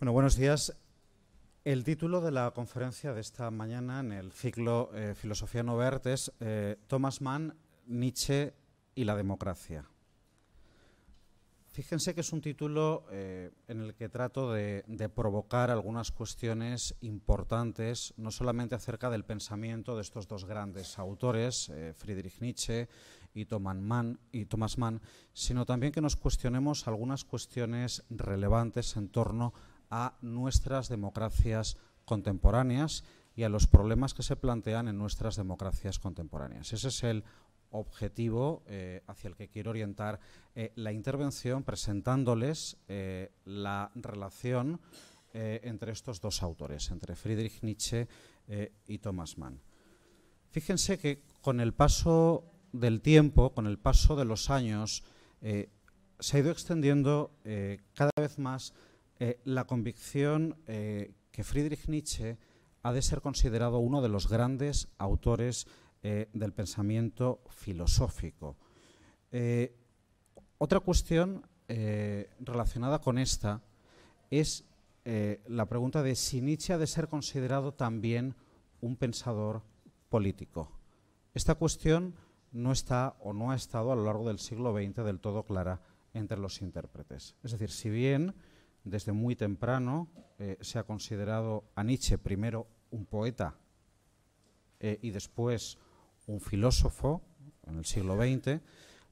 Bueno, buenos días. El título de la conferencia de esta mañana en el ciclo eh, Filosofía no es eh, Thomas Mann, Nietzsche y la democracia. Fíjense que es un título eh, en el que trato de, provocar algunas cuestiones importantes, no solamente acerca del pensamiento de estos dos grandes autores, Friedrich Nietzsche y Thomas, Mann, y sino también que nos cuestionemos algunas cuestiones relevantes en torno a a nuestras democracias contemporáneas y a los problemas que se plantean en nuestras democracias contemporáneas. Ese es el objetivo eh, hacia el que quiero orientar eh, la intervención presentándoles eh, la relación entre estos dos autores, entre Friedrich Nietzsche y Thomas Mann. Fíjense que con el paso del tiempo, con el paso de los años, se ha ido extendiendo cada vez más eh, la convicción eh, que Friedrich Nietzsche ha de ser considerado uno de los grandes autores eh, del pensamiento filosófico. otra cuestión relacionada con esta es la pregunta de si Nietzsche ha de ser considerado también un pensador político. Esta cuestión no está o no ha estado a lo largo del siglo XX del todo clara entre los intérpretes. Es decir, si bien desde muy temprano eh, se ha considerado a Nietzsche primero un poeta eh, y después un filósofo en el siglo XX,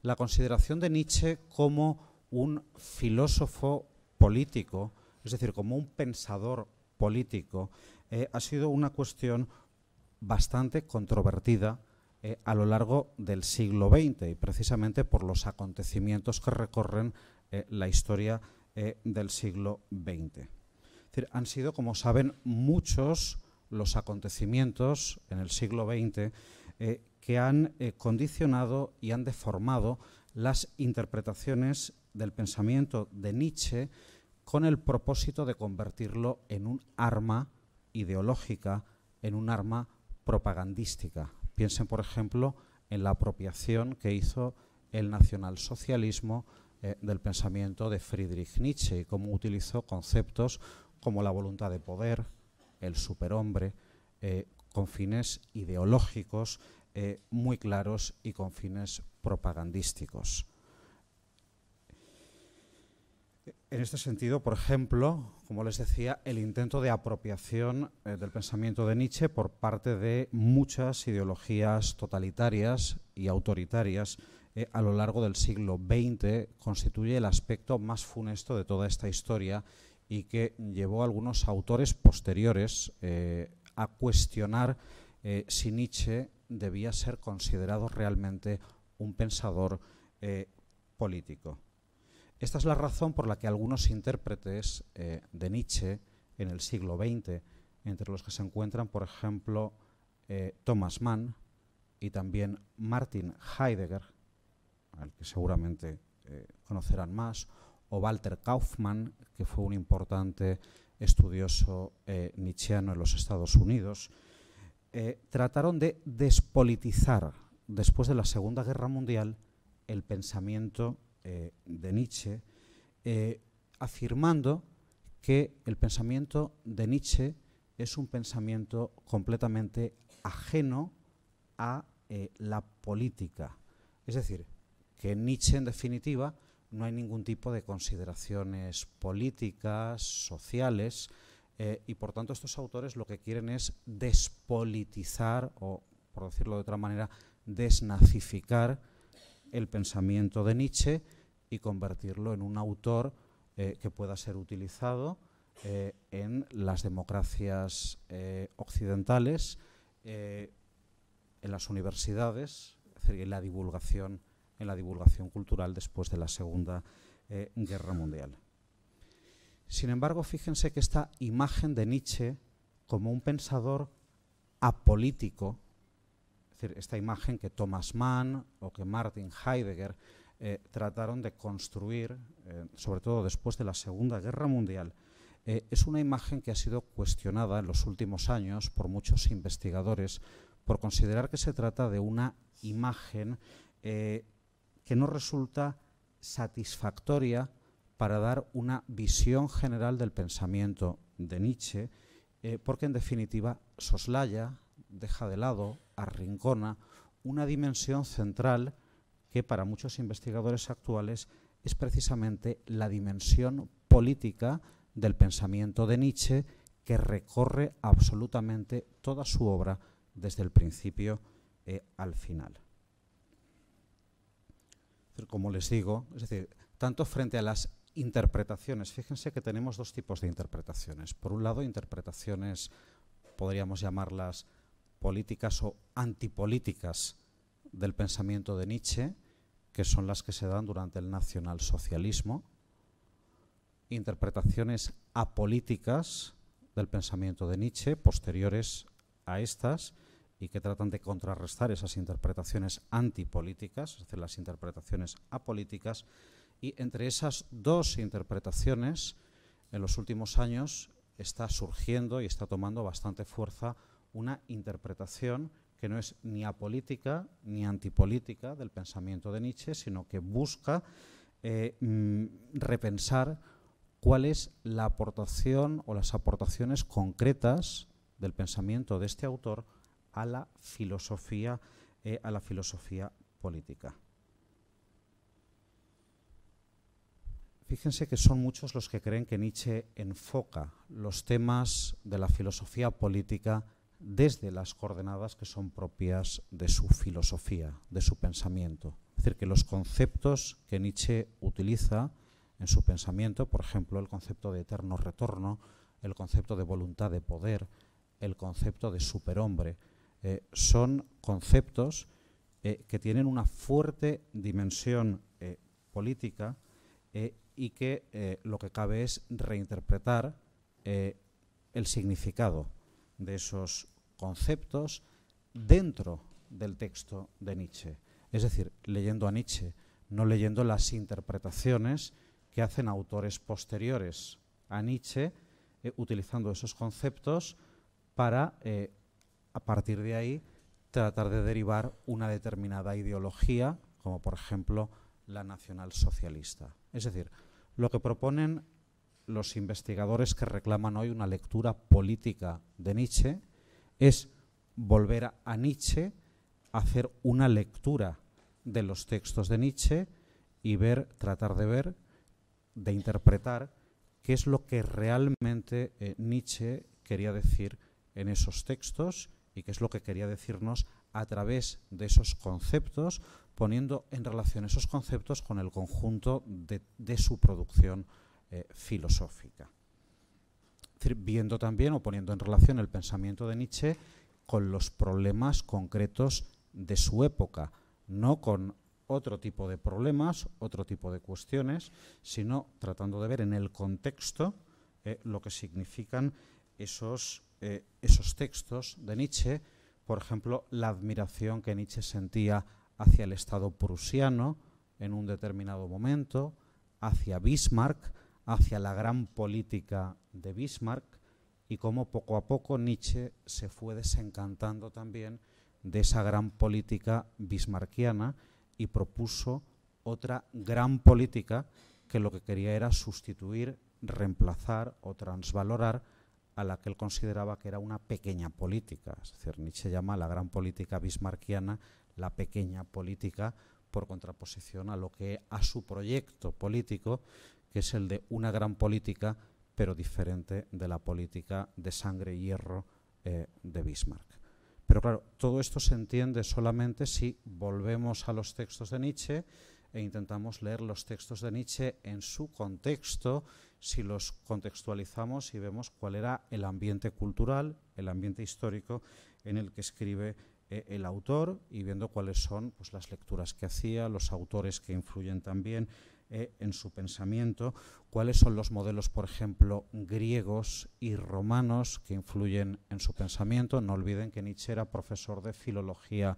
la consideración de Nietzsche como un filósofo político, es decir, como un pensador político, eh, ha sido una cuestión bastante controvertida a lo largo del siglo XX y precisamente por los acontecimientos que recorren la historia eh, del siglo XX. han sido, como saben, muchos los acontecimientos en el siglo XX eh, que han eh, condicionado y han deformado las interpretaciones del pensamiento de Nietzsche con el propósito de convertirlo en un arma ideológica, en un arma propagandística. Piensen, por ejemplo, en la apropiación que hizo el nacionalsocialismo eh, del pensamiento de Friedrich Nietzsche y cómo utilizó conceptos como la voluntad de poder, el superhombre, eh, con fines ideológicos eh, muy claros y con fines propagandísticos. En este sentido, por ejemplo, como les decía, el intento de apropiación del pensamiento de Nietzsche por parte de muchas ideologías totalitarias y autoritarias eh, a lo largo del siglo XX constituye el aspecto más funesto de toda esta historia y que llevó a algunos autores posteriores eh, a cuestionar eh, si Nietzsche debía ser considerado realmente un pensador político. Esta es la razón por la que algunos intérpretes de Nietzsche en el siglo XX, entre los que se encuentran, por ejemplo, Thomas Mann y también Martin Heidegger, al que seguramente eh, conocerán más, o Walter Kaufmann, que fue un importante estudioso eh, nietzscheano en los Estados Unidos, eh, trataron de despolitizar, después de la Segunda Guerra Mundial, el pensamiento de Nietzsche, afirmando que el pensamiento de Nietzsche es un pensamiento completamente ajeno a la política. Es decir, que Nietzsche, en definitiva, no hay ningún tipo de consideraciones políticas, sociales, eh, y por tanto estos autores lo que quieren es despolitizar, o por decirlo de otra manera, desnazificar el pensamiento de Nietzsche y convertirlo en un autor eh, que pueda ser utilizado eh, en las democracias occidentales, en las universidades, es decir, en la divulgación en la divulgación cultural después de la Segunda eh, Guerra Mundial. Sin embargo, fíjense que esta imagen de Nietzsche como un pensador apolítico, es decir, esta imagen que Thomas Mann o que Martin Heidegger eh, trataron de construir, eh, sobre todo después de la Segunda Guerra Mundial, es una imagen que ha sido cuestionada en los últimos años por muchos investigadores por considerar que se trata de una imagen que no resulta satisfactoria para dar una visión general del pensamiento de Nietzsche, eh, porque en definitiva soslaya, deja de lado, arrincona una dimensión central que para muchos investigadores actuales es precisamente la dimensión política del pensamiento de Nietzsche que recorre absolutamente toda su obra desde el principio eh, al final como les digo, es decir, tanto frente a las interpretaciones, fíjense que tenemos dos tipos de interpretaciones. Por un lado, interpretaciones, podríamos llamarlas políticas o antipolíticas del pensamiento de Nietzsche, que son las que se dan durante el nacionalsocialismo, interpretaciones apolíticas del pensamiento de Nietzsche, posteriores a estas, y que tratan de contrarrestar esas interpretaciones antipolíticas, es decir, las interpretaciones apolíticas, y entre esas dos interpretaciones, en los últimos años está surgiendo y está tomando bastante fuerza una interpretación que no es ni apolítica ni antipolítica del pensamiento de Nietzsche, sino que busca eh, mm, repensar cuál es la aportación o las aportaciones concretas del pensamiento de este autor a la filosofía, eh, a la filosofía política. Fíjense que son muchos los que creen que Nietzsche enfoca los temas de la filosofía política desde las coordenadas que son propias de su filosofía, de su pensamiento. Es decir, que los conceptos que Nietzsche utiliza en su pensamiento, por ejemplo, el concepto de eterno retorno, el concepto de voluntad de poder, el concepto de superhombre, eh, son conceptos eh, que tienen una fuerte dimensión eh, política y que lo que cabe es reinterpretar el significado de esos conceptos dentro del texto de Nietzsche. Es decir, leyendo a Nietzsche, no leyendo las interpretaciones que hacen autores posteriores a Nietzsche, utilizando esos conceptos para a partir de ahí tratar de derivar una determinada ideología, como por ejemplo la nacionalsocialista. Es decir, lo que proponen los investigadores que reclaman hoy una lectura política de Nietzsche es volver a Nietzsche, hacer una lectura de los textos de Nietzsche y ver, tratar de ver, de interpretar qué es lo que realmente eh, Nietzsche quería decir en esos textos y qué es lo que quería decirnos a través de esos conceptos, poniendo en relación esos conceptos con el conjunto de, su producción eh, filosófica. viendo también o poniendo en relación el pensamiento de Nietzsche con los problemas concretos de su época, no con otro tipo de problemas, otro tipo de cuestiones, sino tratando de ver en el contexto eh, lo que significan esos eh, esos textos de Nietzsche, por ejemplo, la admiración que Nietzsche sentía hacia el Estado prusiano en un determinado momento, hacia Bismarck, hacia la gran política de Bismarck, y cómo poco a poco Nietzsche se fue desencantando también de esa gran política bismarquiana y propuso otra gran política que lo que quería era sustituir, reemplazar o transvalorar a la que él consideraba que era una pequeña política. Es decir, Nietzsche llama a la gran política bismarquiana la pequeña política por contraposición a lo que a su proyecto político, que es el de una gran política, pero diferente de la política de sangre y hierro eh, de Bismarck. Pero claro, todo esto se entiende solamente si volvemos a los textos de Nietzsche, e intentamos leer los textos de Nietzsche en su contexto, si los contextualizamos y vemos cuál era el ambiente cultural, el ambiente histórico en el que escribe eh, el autor y viendo cuáles son pues, las lecturas que hacía, los autores que influyen también eh, en su pensamiento, cuáles son los modelos, por ejemplo, griegos y romanos que influyen en su pensamiento. No olviden que Nietzsche era profesor de filología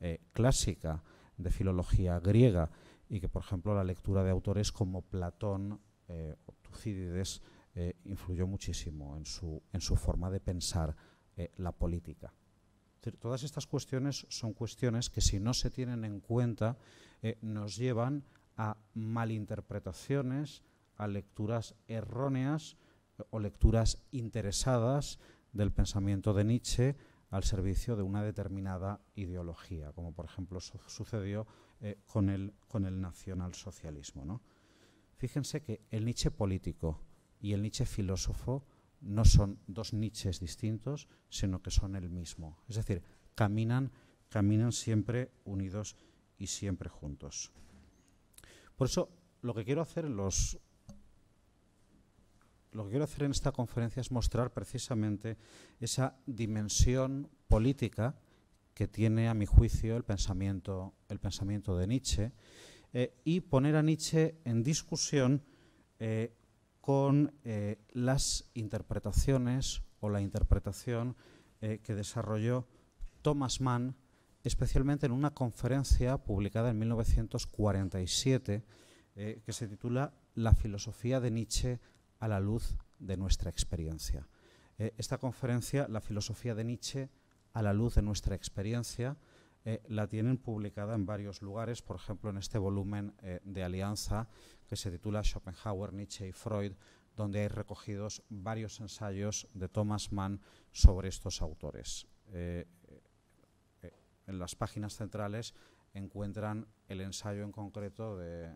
eh, clásica, de filología griega y que, por ejemplo, la lectura de autores como Platón eh, o Tucídides eh, influyó muchísimo en su, en su, forma de pensar eh, la política. todas estas cuestiones son cuestiones que si no se tienen en cuenta nos llevan a malinterpretaciones, a lecturas erróneas o lecturas interesadas del pensamiento de Nietzsche al servicio de una determinada ideología, como por ejemplo sucedió eh, con, el, con el nacionalsocialismo. Fíjense que el Nietzsche político y el Nietzsche filósofo no son dos niches distintos, sino que son el mismo. Es decir, caminan, caminan siempre unidos y siempre juntos. Por eso, lo que quiero hacer en los, lo que quiero hacer en esta conferencia es mostrar precisamente esa dimensión política que tiene, a mi juicio, el pensamiento, el pensamiento de Nietzsche eh, y poner a Nietzsche en discusión eh, con eh, las interpretaciones o la interpretación que desarrolló Thomas Mann, especialmente en una conferencia publicada en 1947 que se titula La filosofía de Nietzsche a la luz de nuestra experiencia. esta conferencia, La filosofía de Nietzsche, a la luz de nuestra experiencia, eh, la tienen publicada en varios lugares, por ejemplo, en este volumen eh, de Alianza que se titula Schopenhauer, Nietzsche y Freud, donde hay recogidos varios ensayos de Thomas Mann sobre estos autores. Eh, en las páginas centrales encuentran el ensayo en concreto de,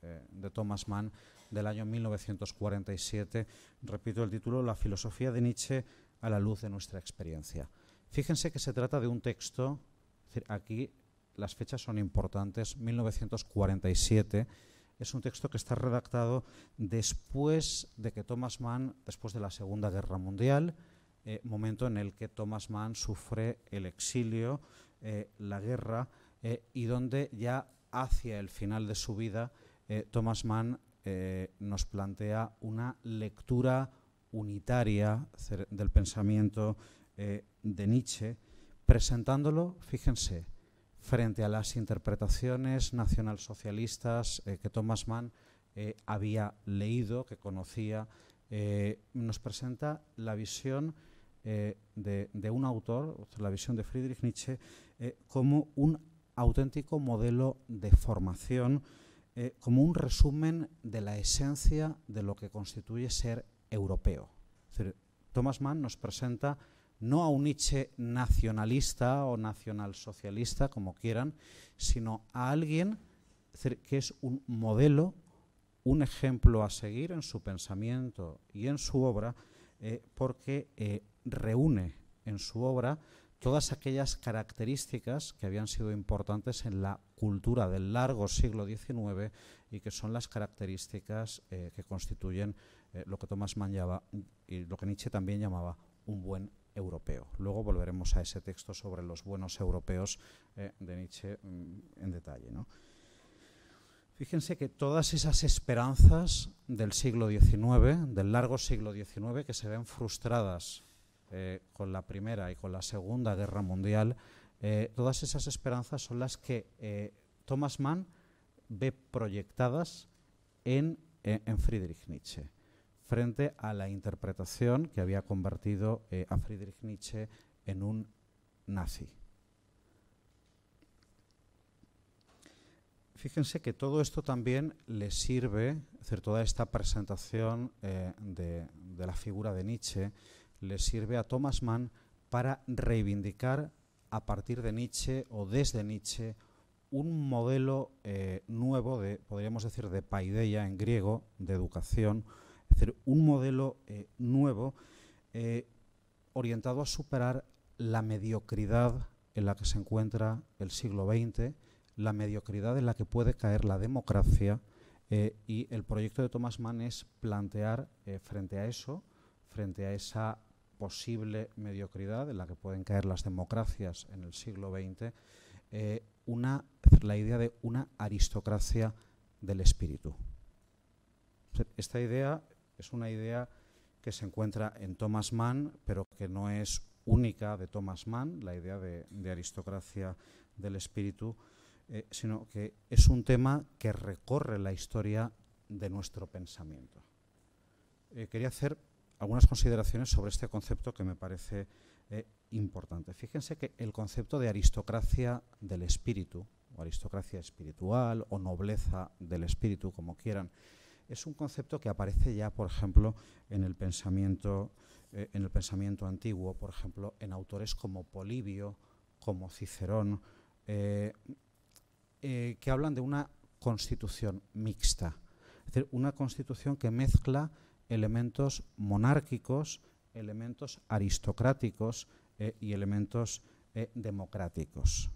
de Thomas Mann del año 1947, repito el título, La filosofía de Nietzsche a la luz de nuestra experiencia. Fíjense que se trata de un texto, aquí las fechas son importantes, 1947, es un texto que está redactado después de que Thomas Mann, después de la Segunda Guerra Mundial, eh, momento en el que Thomas Mann sufre el exilio, eh, la guerra, eh, y donde ya hacia el final de su vida, Thomas Mann nos plantea una lectura unitaria del pensamiento de Nietzsche, presentándolo, fíjense, frente a las interpretaciones nacionalsocialistas eh, que Thomas Mann eh, había leído, que conocía, eh, nos presenta la visión de, un autor, la visión de Friedrich Nietzsche, como un auténtico modelo de formación, como un resumen de la esencia de lo que constituye ser europeo. Thomas Mann nos presenta no a un Nietzsche nacionalista o nacionalsocialista, como quieran, sino a alguien que es un modelo, un ejemplo a seguir en su pensamiento y en su obra, eh, porque eh, reúne en su obra todas aquellas características que habían sido importantes en la cultura del largo siglo XIX y que son las características eh, que constituyen lo que Tomás Mann y lo que Nietzsche también llamaba un buen europeo. Luego volveremos a ese texto sobre los buenos europeos eh, de Nietzsche mm, en detalle. Fíjense que todas esas esperanzas del siglo XIX, del largo siglo XIX, que se ven frustradas eh, con la Primera y con la Segunda Guerra Mundial, eh, todas esas esperanzas son las que Thomas Mann ve proyectadas en Friedrich Nietzsche frente a la interpretación que había convertido eh, a Friedrich Nietzsche en un nazi. Fíjense que todo esto también le sirve, toda esta presentación eh, de, la figura de Nietzsche, le sirve a Thomas Mann para reivindicar a partir de Nietzsche o desde Nietzsche un modelo eh, nuevo de, podríamos decir, de paideia en griego, de educación, es decir, un modelo eh, nuevo eh, orientado a superar la mediocridad en la que se encuentra el siglo XX, la mediocridad en la que puede caer la democracia eh, y el proyecto de Thomas Mann es plantear frente a eso, frente a esa posible mediocridad en la que pueden caer las democracias en el siglo XX, la idea de una aristocracia del espíritu. Esta idea es una idea que se encuentra en Thomas Mann, pero que no es única de Thomas Mann, la idea de, aristocracia del espíritu, eh, sino que es un tema que recorre la historia de nuestro pensamiento. Eh, quería hacer algunas consideraciones sobre este concepto que me parece eh, importante. Fíjense que el concepto de aristocracia del espíritu, o aristocracia espiritual, o nobleza del espíritu, como quieran, es un concepto que aparece ya, por ejemplo, en el pensamiento, eh, en el pensamiento antiguo, por ejemplo, en autores como Polibio, como Cicerón, eh, eh, que hablan de una constitución mixta, es decir, una constitución que mezcla elementos monárquicos, elementos aristocráticos y elementos democráticos.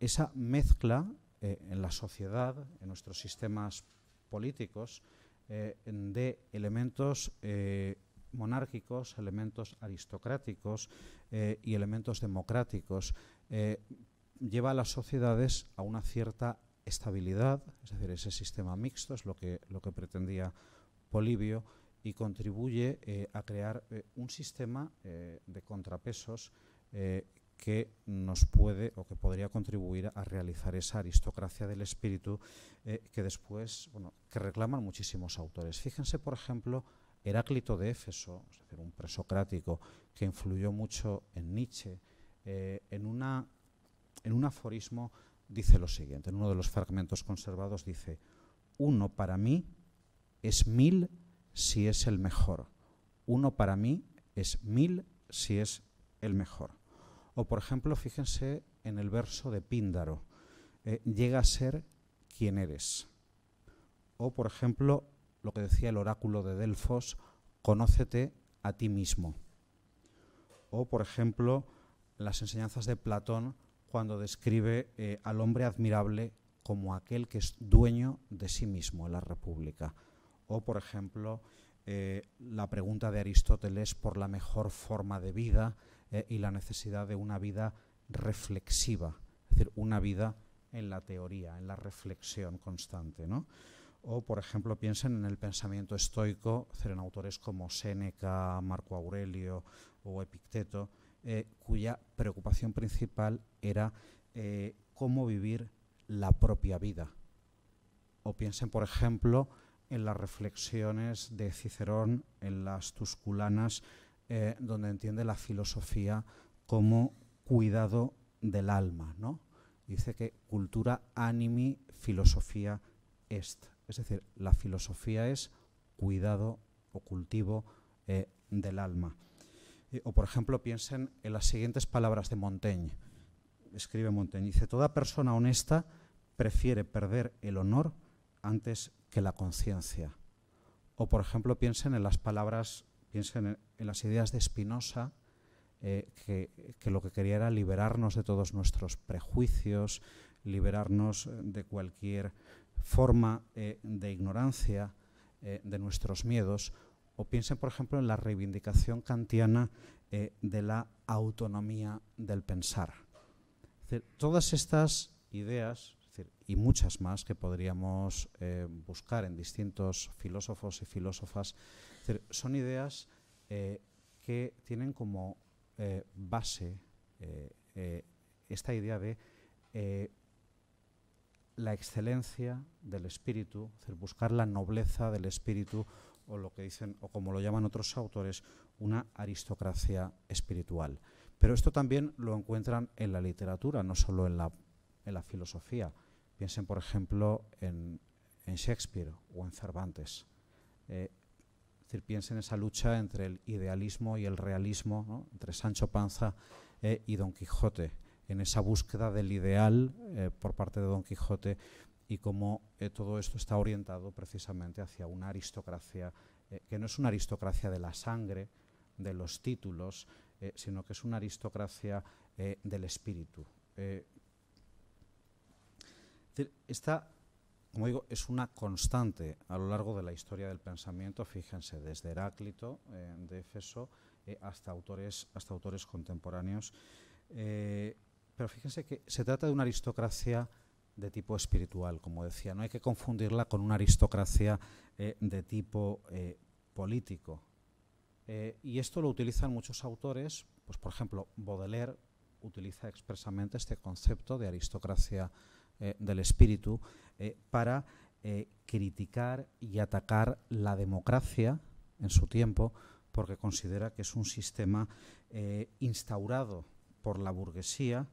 esa mezcla en la sociedad, en nuestros sistemas políticos eh, de elementos eh, monárquicos, elementos aristocráticos eh, y elementos democráticos. lleva a las sociedades a una cierta estabilidad, es decir, ese sistema mixto es lo que, lo que pretendía Polibio y contribuye a crear un sistema de contrapesos que nos puede o que podría contribuir a realizar esa aristocracia del espíritu eh, que después, bueno, que reclaman muchísimos autores. Fíjense, por ejemplo, Heráclito de Éfeso, un presocrático que influyó mucho en Nietzsche, eh, en, en un aforismo dice lo siguiente, en uno de los fragmentos conservados dice, uno para mí es mil si es el mejor, uno para mí es mil si es el mejor. O, por ejemplo, fíjense en el verso de Píndaro, eh, llega a ser quien eres. O, por ejemplo, lo que decía el oráculo de Delfos, conócete a ti mismo. O, por ejemplo, las enseñanzas de Platón cuando describe eh, al hombre admirable como aquel que es dueño de sí mismo en la República. O, por ejemplo, eh, la pregunta de Aristóteles por la mejor forma de vida, eh, y la necesidad de una vida reflexiva, es decir, una vida en la teoría, en la reflexión constante. ¿no? O, por ejemplo, piensen en el pensamiento estoico, en autores como Séneca, Marco Aurelio o Epicteto, eh, cuya preocupación principal era eh, cómo vivir la propia vida. O piensen, por ejemplo, en las reflexiones de Cicerón, en las Tusculanas, eh, donde entiende la filosofía como cuidado del alma. ¿no? Dice que cultura animi filosofía est. Es decir, la filosofía es cuidado o cultivo eh, del alma. o, por ejemplo, piensen en las siguientes palabras de Montaigne. Escribe Montaigne, dice, toda persona honesta prefiere perder el honor antes que la conciencia. O, por ejemplo, piensen en las palabras Piensen en, las ideas de Spinoza, eh, que, lo que quería era liberarnos de todos nuestros prejuicios, liberarnos eh, de cualquier forma eh, de ignorancia, de nuestros miedos. O piensen, por ejemplo, en la reivindicación kantiana de la autonomía del pensar. todas estas ideas y muchas más que podríamos buscar en distintos filósofos y filósofas son ideas eh, que tienen como eh, base eh, esta idea de la excelencia del espíritu, buscar la nobleza del espíritu o lo que dicen o como lo llaman otros autores, una aristocracia espiritual. Pero esto también lo encuentran en la literatura, no solo en la, filosofía. Piensen, por ejemplo, en, Shakespeare o en Cervantes. Es decir, piensa en esa lucha entre el idealismo y el realismo, entre Sancho Panza eh, y Don Quijote, en esa búsqueda del ideal eh, por parte de Don Quijote y cómo eh, todo esto está orientado precisamente hacia una aristocracia que no es una aristocracia de la sangre, de los títulos, sino que es una aristocracia del espíritu. Esta como digo, es una constante a lo largo de la historia del pensamiento, fíjense, desde Heráclito eh, de Éfeso eh, hasta, autores, hasta autores contemporáneos. Eh, pero fíjense que se trata de una aristocracia de tipo espiritual, como decía, no hay que confundirla con una aristocracia de tipo político. y esto lo utilizan muchos autores, pues por ejemplo, Baudelaire utiliza expresamente este concepto de aristocracia eh, del espíritu eh, para eh, criticar y atacar la democracia en su tiempo, porque considera que es un sistema instaurado por la burguesía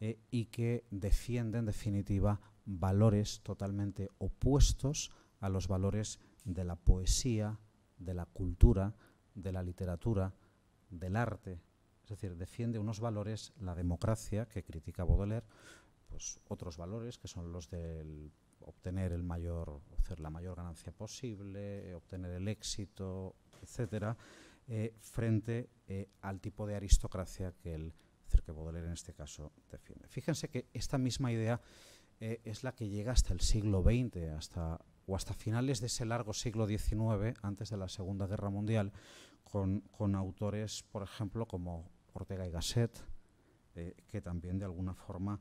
y que defiende, en definitiva, valores totalmente opuestos a los valores de la poesía, de la cultura, de la literatura, del arte. Es decir, defiende unos valores, la democracia, que critica Baudelaire, otros valores que son los de obtener el mayor, hacer la mayor ganancia posible, eh, obtener el éxito, etcétera, eh, frente eh, al tipo de aristocracia que el Cerque Baudelaire en este caso define. Fíjense que esta misma idea es la que llega hasta el siglo XX, hasta o hasta finales de ese largo siglo XIX, antes de la Segunda Guerra Mundial, con, autores, por ejemplo, como Ortega y Gasset, que también de alguna forma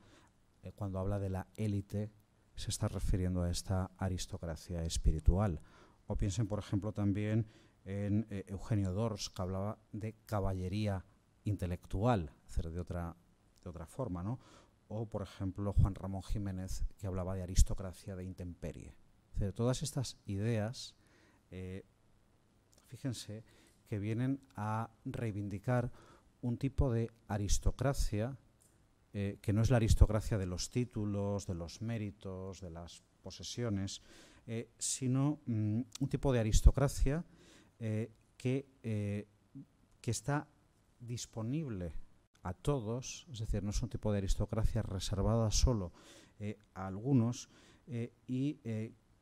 eh, cuando habla de la élite, se está refiriendo a esta aristocracia espiritual. O piensen, por ejemplo, también en eh, Eugenio Dors, que hablaba de caballería intelectual, hacer de otra, de otra forma, ¿no? O, por ejemplo, Juan Ramón Jiménez, que hablaba de aristocracia de intemperie. todas estas ideas, eh, fíjense, que vienen a reivindicar un tipo de aristocracia eh, que no es la aristocracia de los títulos, de los méritos, de las posesiones, eh, sino mm, un tipo de aristocracia eh, que, que, está disponible a todos, es decir, no es un tipo de aristocracia reservada solo a algunos, y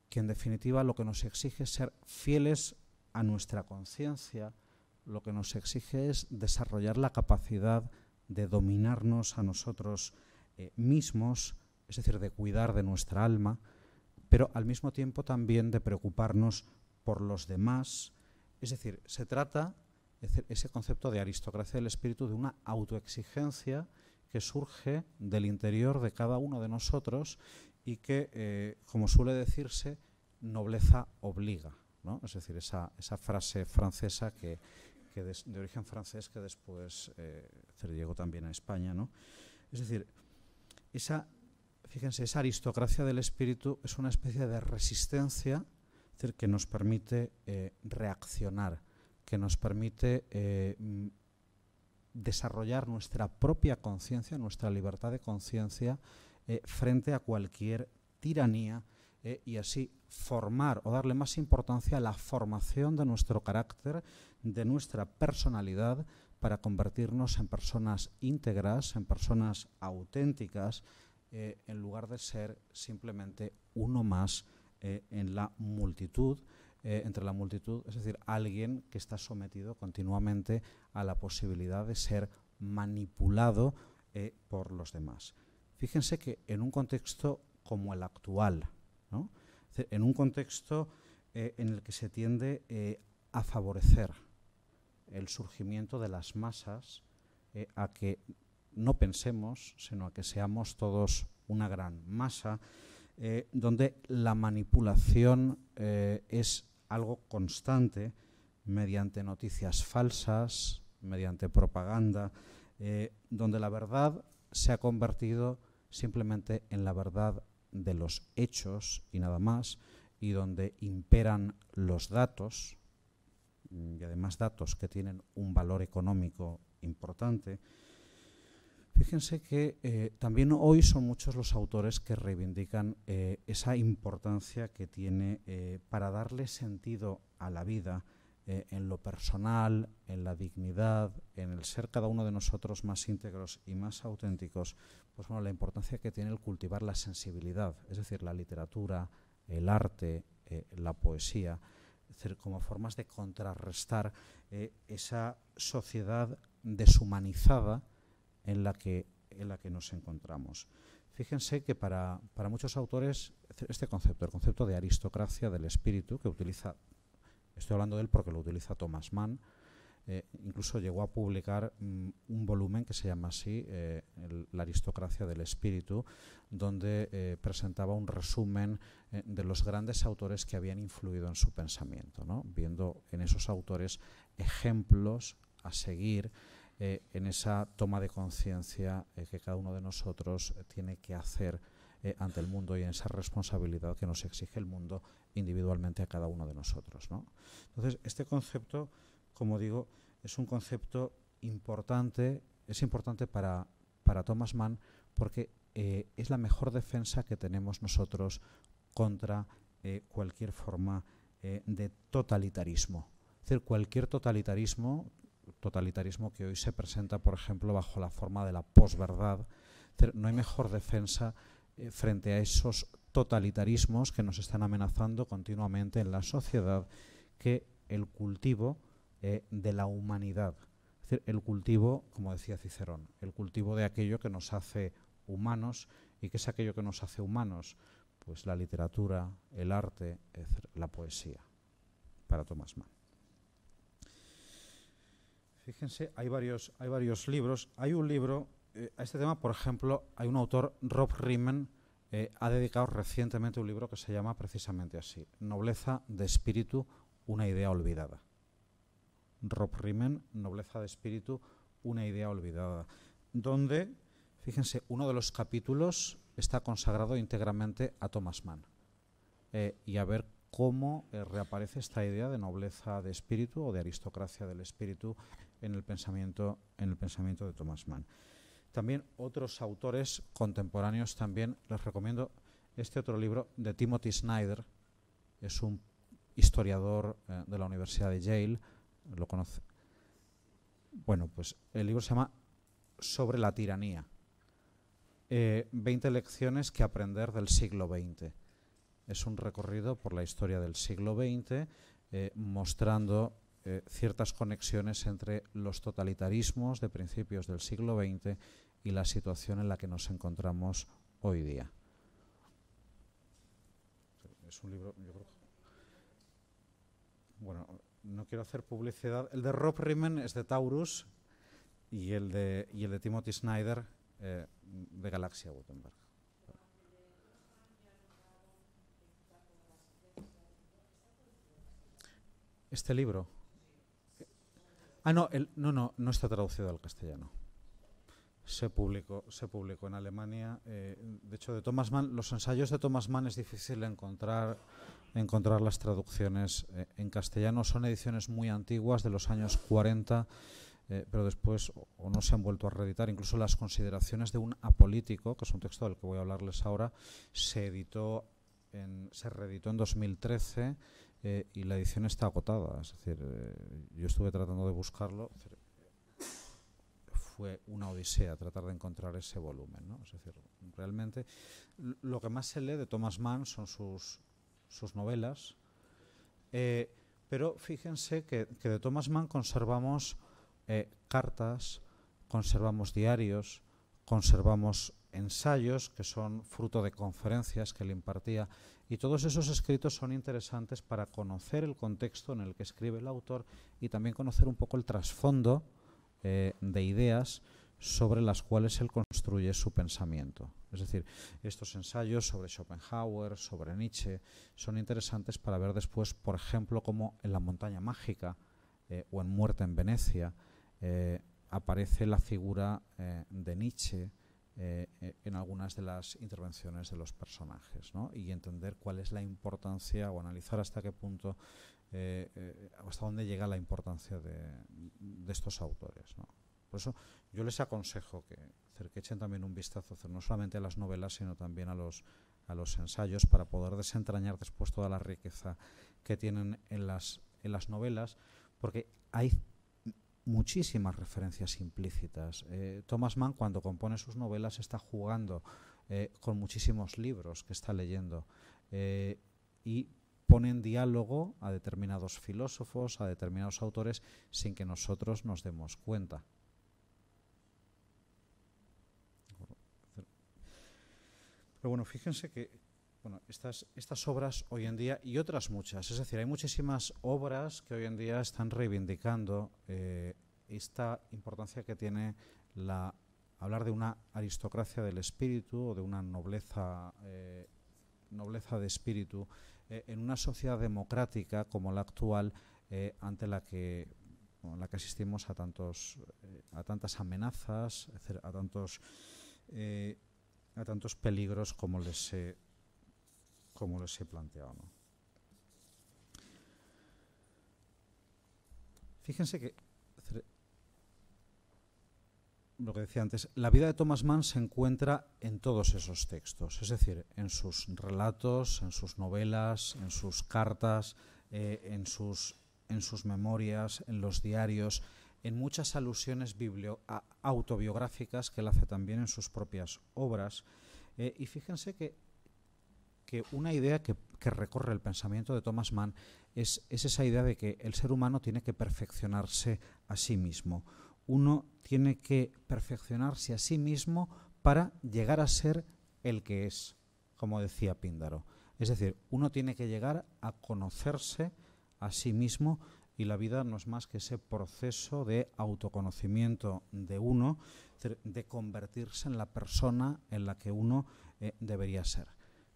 que en definitiva lo que nos exige es ser fieles a nuestra conciencia, lo que nos exige es desarrollar la capacidad de dominarnos a nosotros eh, mismos, es decir, de cuidar de nuestra alma, pero al mismo tiempo también de preocuparnos por los demás. Es decir, se trata, ese concepto de aristocracia del espíritu, de una autoexigencia que surge del interior de cada uno de nosotros y que, eh, como suele decirse, nobleza obliga. Es decir, esa, esa frase francesa que, de origen francés que después llegó eh, también a España. ¿no? Es decir, esa, fíjense, esa aristocracia del espíritu es una especie de resistencia que nos permite eh, reaccionar, que nos permite eh, desarrollar nuestra propia conciencia, nuestra libertad de conciencia frente a cualquier tiranía eh, y así formar o darle más importancia a la formación de nuestro carácter, de nuestra personalidad, para convertirnos en personas íntegras, en personas auténticas, eh, en lugar de ser simplemente uno más eh, en la multitud, entre la multitud, es decir, alguien que está sometido continuamente a la posibilidad de ser manipulado por los demás. Fíjense que en un contexto como el actual, en un contexto eh, en el que se tiende eh, a favorecer el surgimiento de las masas eh, a que no pensemos, sino a que seamos todos una gran masa, donde la manipulación es algo constante mediante noticias falsas, mediante propaganda, donde la verdad se ha convertido simplemente en la verdad de los hechos y nada más, y donde imperan los datos, mm, y además datos que tienen un valor económico importante, fíjense que eh, también hoy son muchos los autores que reivindican eh, esa importancia que tiene eh, para darle sentido a la vida en lo personal, en la dignidad, en el ser cada uno de nosotros más íntegros y más auténticos, pues bueno, la importancia que tiene el cultivar la sensibilidad, es decir, la literatura, el arte, eh, la poesía, como formas de contrarrestar eh, esa sociedad deshumanizada en la que, en la que nos encontramos. Fíjense que para, para muchos autores este concepto, el concepto de aristocracia del espíritu, que utiliza, estoy hablando de él porque lo utiliza Thomas Mann, eh, incluso llegó a publicar mm, un volumen que se llama así, eh, La aristocracia del espíritu, donde eh, presentaba un resumen de los grandes autores que habían influido en su pensamiento, viendo en esos autores ejemplos a seguir en esa toma de conciencia que cada uno de nosotros tiene que hacer ante el mundo y en esa responsabilidad que nos exige el mundo individualmente a cada uno de nosotros. Entonces, este concepto como digo, es un concepto importante, es importante para, para Thomas Mann porque eh, es la mejor defensa que tenemos nosotros contra eh, cualquier forma eh, de totalitarismo. cualquier totalitarismo, totalitarismo que hoy se presenta, por ejemplo, bajo la forma de la posverdad, no hay mejor defensa frente a esos totalitarismos que nos están amenazando continuamente en la sociedad que el cultivo eh, de la humanidad. Es decir, el cultivo, como decía Cicerón, el cultivo de aquello que nos hace humanos y que es aquello que nos hace humanos, pues la literatura, el arte, la poesía, para Tomás Mann. Fíjense, hay varios, hay varios libros. Hay un libro eh, a este tema, por ejemplo, hay un autor, Rob Riemann, eh, ha dedicado recientemente un libro que se llama precisamente así, Nobleza de Espíritu, una idea olvidada. Rob Riemen, Nobleza de Espíritu, una idea olvidada, donde, fíjense, uno de los capítulos está consagrado íntegramente a Thomas Mann. Eh, y a ver cómo eh, reaparece esta idea de nobleza de espíritu o de aristocracia del espíritu en el pensamiento, en el pensamiento de Thomas Mann. También otros autores contemporáneos también les recomiendo este otro libro de Timothy Snyder, es un historiador eh, de la Universidad de Yale, lo conoce. Bueno, pues el libro se llama Sobre la tiranía. 20 eh, lecciones que aprender del siglo XX. Es un recorrido por la historia del siglo XX, eh, mostrando eh, ciertas conexiones entre los totalitarismos de principios del siglo XX y la situación en la que nos encontramos hoy día. Es un libro, bueno, no quiero hacer publicidad, el de Rob Riemann es de Taurus y el de, y el de Timothy Snyder eh, de Galaxia Gutenberg. Este libro. Eh, ah, no, el, no, no, no está traducido al castellano se publicó, se publicó en Alemania. Eh, de hecho, de Thomas Mann, los ensayos de Thomas Mann es difícil encontrar, encontrar las traducciones eh, en castellano. Son ediciones muy antiguas, de los años 40, eh, pero después o, no se han vuelto a reeditar. Incluso las consideraciones de un apolítico, que es un texto del que voy a hablarles ahora, se editó, en, se reeditó en 2013 y la edición está agotada. Es decir, yo estuve tratando de buscarlo fue una odisea tratar de encontrar ese volumen. ¿no? Es decir, realmente lo que más se lee de Thomas Mann son sus, sus novelas, eh, pero fíjense que, que, de Thomas Mann conservamos eh, cartas, conservamos diarios, conservamos ensayos que son fruto de conferencias que le impartía y todos esos escritos son interesantes para conocer el contexto en el que escribe el autor y también conocer un poco el trasfondo eh, de ideas sobre las cuales él construye su pensamiento. Es decir, estos ensayos sobre Schopenhauer, sobre Nietzsche, son interesantes para ver después, por ejemplo, cómo en La montaña mágica eh, o en Muerte en Venecia eh, aparece la figura de Nietzsche en algunas de las intervenciones de los personajes, y entender cuál es la importancia o analizar hasta qué punto eh, eh, hasta dónde llega la importancia de, estos autores. Por eso yo les aconsejo que, echen también un vistazo, no solamente a las novelas, sino también a los, a los ensayos, para poder desentrañar después toda la riqueza que tienen en las, las novelas, porque hay muchísimas referencias implícitas. Eh, Thomas Mann, cuando compone sus novelas, está jugando con muchísimos libros que está leyendo. y ponen diálogo a determinados filósofos, a determinados autores, sin que nosotros nos demos cuenta. Pero bueno, fíjense que estas, estas obras hoy en día y otras muchas, es decir, hay muchísimas obras que hoy en día están reivindicando eh, esta importancia que tiene hablar de una aristocracia del espíritu o de una nobleza, eh, nobleza de espíritu eh, en una sociedad democrática como la actual, eh, ante la que, la que asistimos a, tantos, eh, a tantas amenazas, a tantos, a tantos peligros como les he, como les he planteado. Fíjense que lo que decía antes, la vida de Thomas Mann se encuentra en todos esos textos, es decir, en sus relatos, en sus novelas, en sus cartas, eh, en, sus, memorias, en los diarios, en muchas alusiones autobiográficas que él hace también en sus propias obras. Eh, y fíjense que, una idea que, recorre el pensamiento de Thomas Mann es esa idea de que el ser humano tiene que perfeccionarse a sí mismo uno tiene que perfeccionarse a sí mismo para llegar a ser el que es, como decía Píndaro. Es decir, uno tiene que llegar a conocerse a sí mismo y la vida no es más que ese proceso de autoconocimiento de uno, de convertirse en la persona en la que uno eh, debería ser.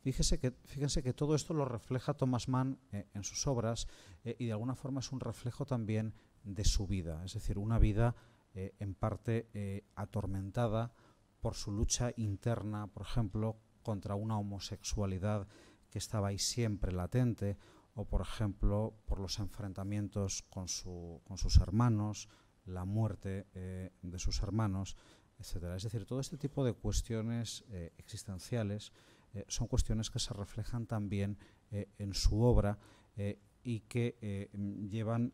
Fíjese que, fíjense que todo esto lo refleja Thomas Mann eh, en sus obras eh, y de alguna forma es un reflejo también de su vida, es decir, una vida eh, en parte eh, atormentada por su lucha interna, por ejemplo, contra una homosexualidad que estaba ahí siempre latente, o por ejemplo, por los enfrentamientos con, sus hermanos, la muerte eh, de sus hermanos, etc. Es decir, todo este tipo de cuestiones existenciales son cuestiones que se reflejan también en su obra y que llevan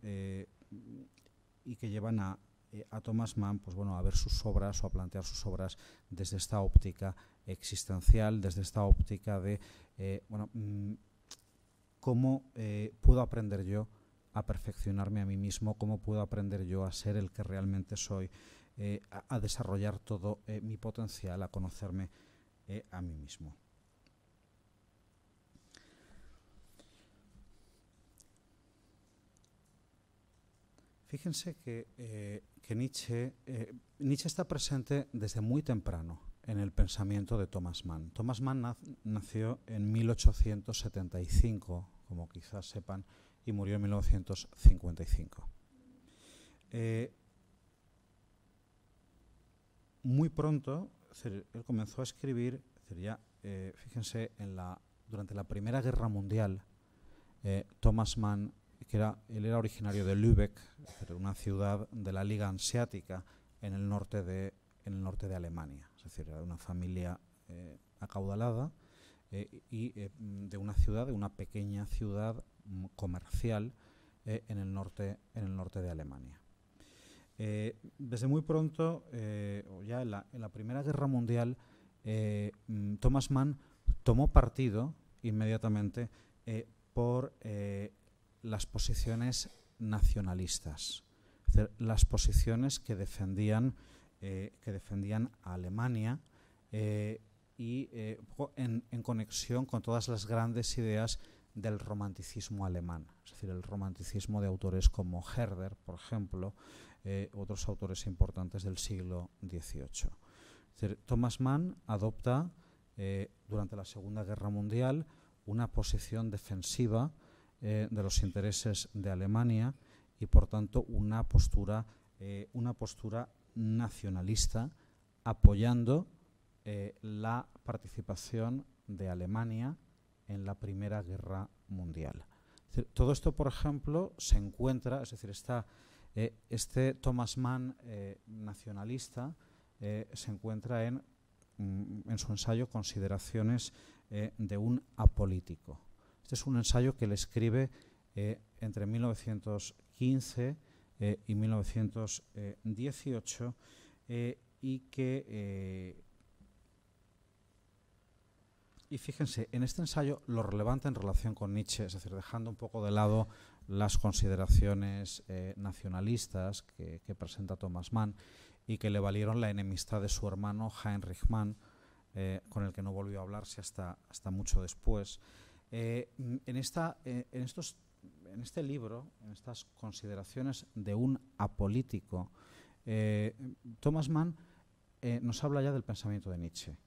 y que llevan a eh, a Thomas Mann pues bueno, a ver sus obras o a plantear sus obras desde esta óptica existencial, desde esta óptica de eh, bueno, mm, cómo eh, puedo aprender yo a perfeccionarme a mí mismo, cómo puedo aprender yo a ser el que realmente soy, a, desarrollar todo mi potencial, a conocerme a mí mismo. Fíjense que, eh, Nietzsche, eh, Nietzsche está presente desde muy temprano en el pensamiento de Thomas Mann. Thomas Mann nació en 1875, como quizás sepan, y murió en 1955. Eh, muy pronto, él comenzó a escribir, fíjense, durante la Primera Guerra Mundial, Thomas Mann era, él era originario de Lübeck, una ciudad de la Liga Hanseática en el norte de, el norte de Alemania. Es decir, era de una familia eh, acaudalada eh, y eh, de una ciudad, de una pequeña ciudad mm, comercial en, el norte, en el norte de Alemania. desde muy pronto, ya en la, en la, Primera Guerra Mundial, mm, Thomas Mann tomó partido inmediatamente por las posiciones nacionalistas, las posiciones que defendían, eh, que defendían a Alemania eh, y eh, en, conexión con todas las grandes ideas del romanticismo alemán, es decir, el romanticismo de autores como Herder, por ejemplo, otros autores importantes del siglo XVIII. Thomas Mann adopta durante la Segunda Guerra Mundial una posición defensiva eh, de los intereses de Alemania y, por tanto, una postura, eh, nacionalista apoyando eh, la participación de Alemania en la Primera Guerra Mundial. todo esto, por ejemplo, se encuentra, es decir, está, este Thomas Mann nacionalista se encuentra en, mm, en, su ensayo Consideraciones de un apolítico. Este es un ensayo que le escribe eh, entre 1915 eh, y 1918 eh, y que... y fíjense, en este ensayo lo relevante en relación con Nietzsche, es decir, dejando un poco de lado las consideraciones nacionalistas que, presenta Thomas Mann, y que le valieron la enemistad de su hermano Heinrich Mann, con el que no volvió a hablarse hasta, hasta mucho después. Eh, en, eh, en, este libro, en estas consideraciones de un apolítico, eh, Thomas Mann nos habla ya del pensamiento de Nietzsche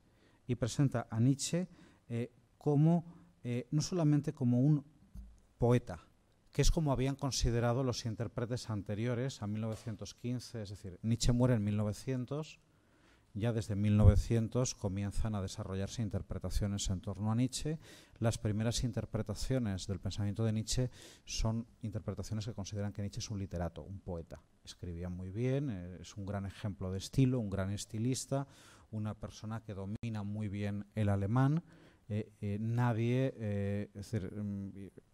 y presenta a Nietzsche como, no solamente como un poeta, que es como habían considerado los intérpretes anteriores a 1915, es decir, Nietzsche muere en 1900 ya desde 1900 comienzan a desarrollarse interpretaciones en torno a Nietzsche. Las primeras interpretaciones del pensamiento de Nietzsche son interpretaciones que consideran que Nietzsche es un literato, un poeta. Escribía muy bien, eh, es un gran ejemplo de estilo, un gran estilista, una persona que domina muy bien el alemán. Eh, eh, nadie, mm,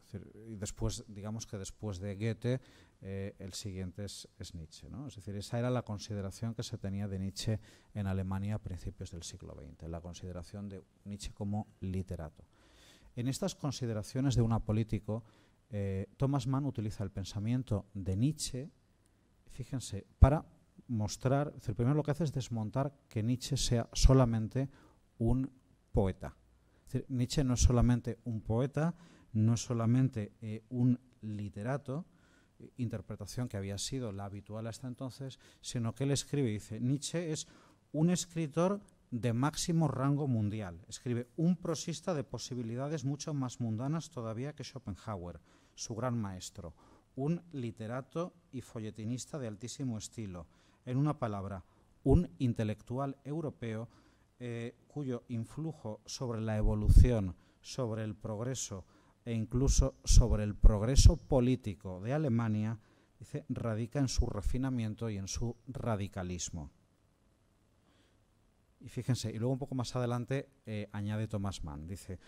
y después, digamos que después de Goethe, eh, el siguiente es, Nietzsche. ¿no? Es decir, esa era la consideración que se tenía de Nietzsche en Alemania a principios del siglo XX, la consideración de Nietzsche como literato. En estas consideraciones de un apolítico, eh, Thomas Mann utiliza el pensamiento de Nietzsche, fíjense, para mostrar, primero lo que hace es desmontar que Nietzsche sea solamente un poeta. Nietzsche no es solamente un poeta, no solamente eh, un literato, eh, interpretación que había sido la habitual hasta entonces, sino que él escribe, dice, Nietzsche es un escritor de máximo rango mundial. Escribe un prosista de posibilidades mucho más mundanas todavía que Schopenhauer, su gran maestro, un literato y folletinista de altísimo estilo, en una palabra, un intelectual europeo eh, cuyo influjo sobre la evolución, sobre el progreso, e incluso sobre el progreso político de Alemania, dice, radica en su refinamiento y en su radicalismo. Y fíjense, y luego un poco más adelante eh, añade Thomas Mann, dice,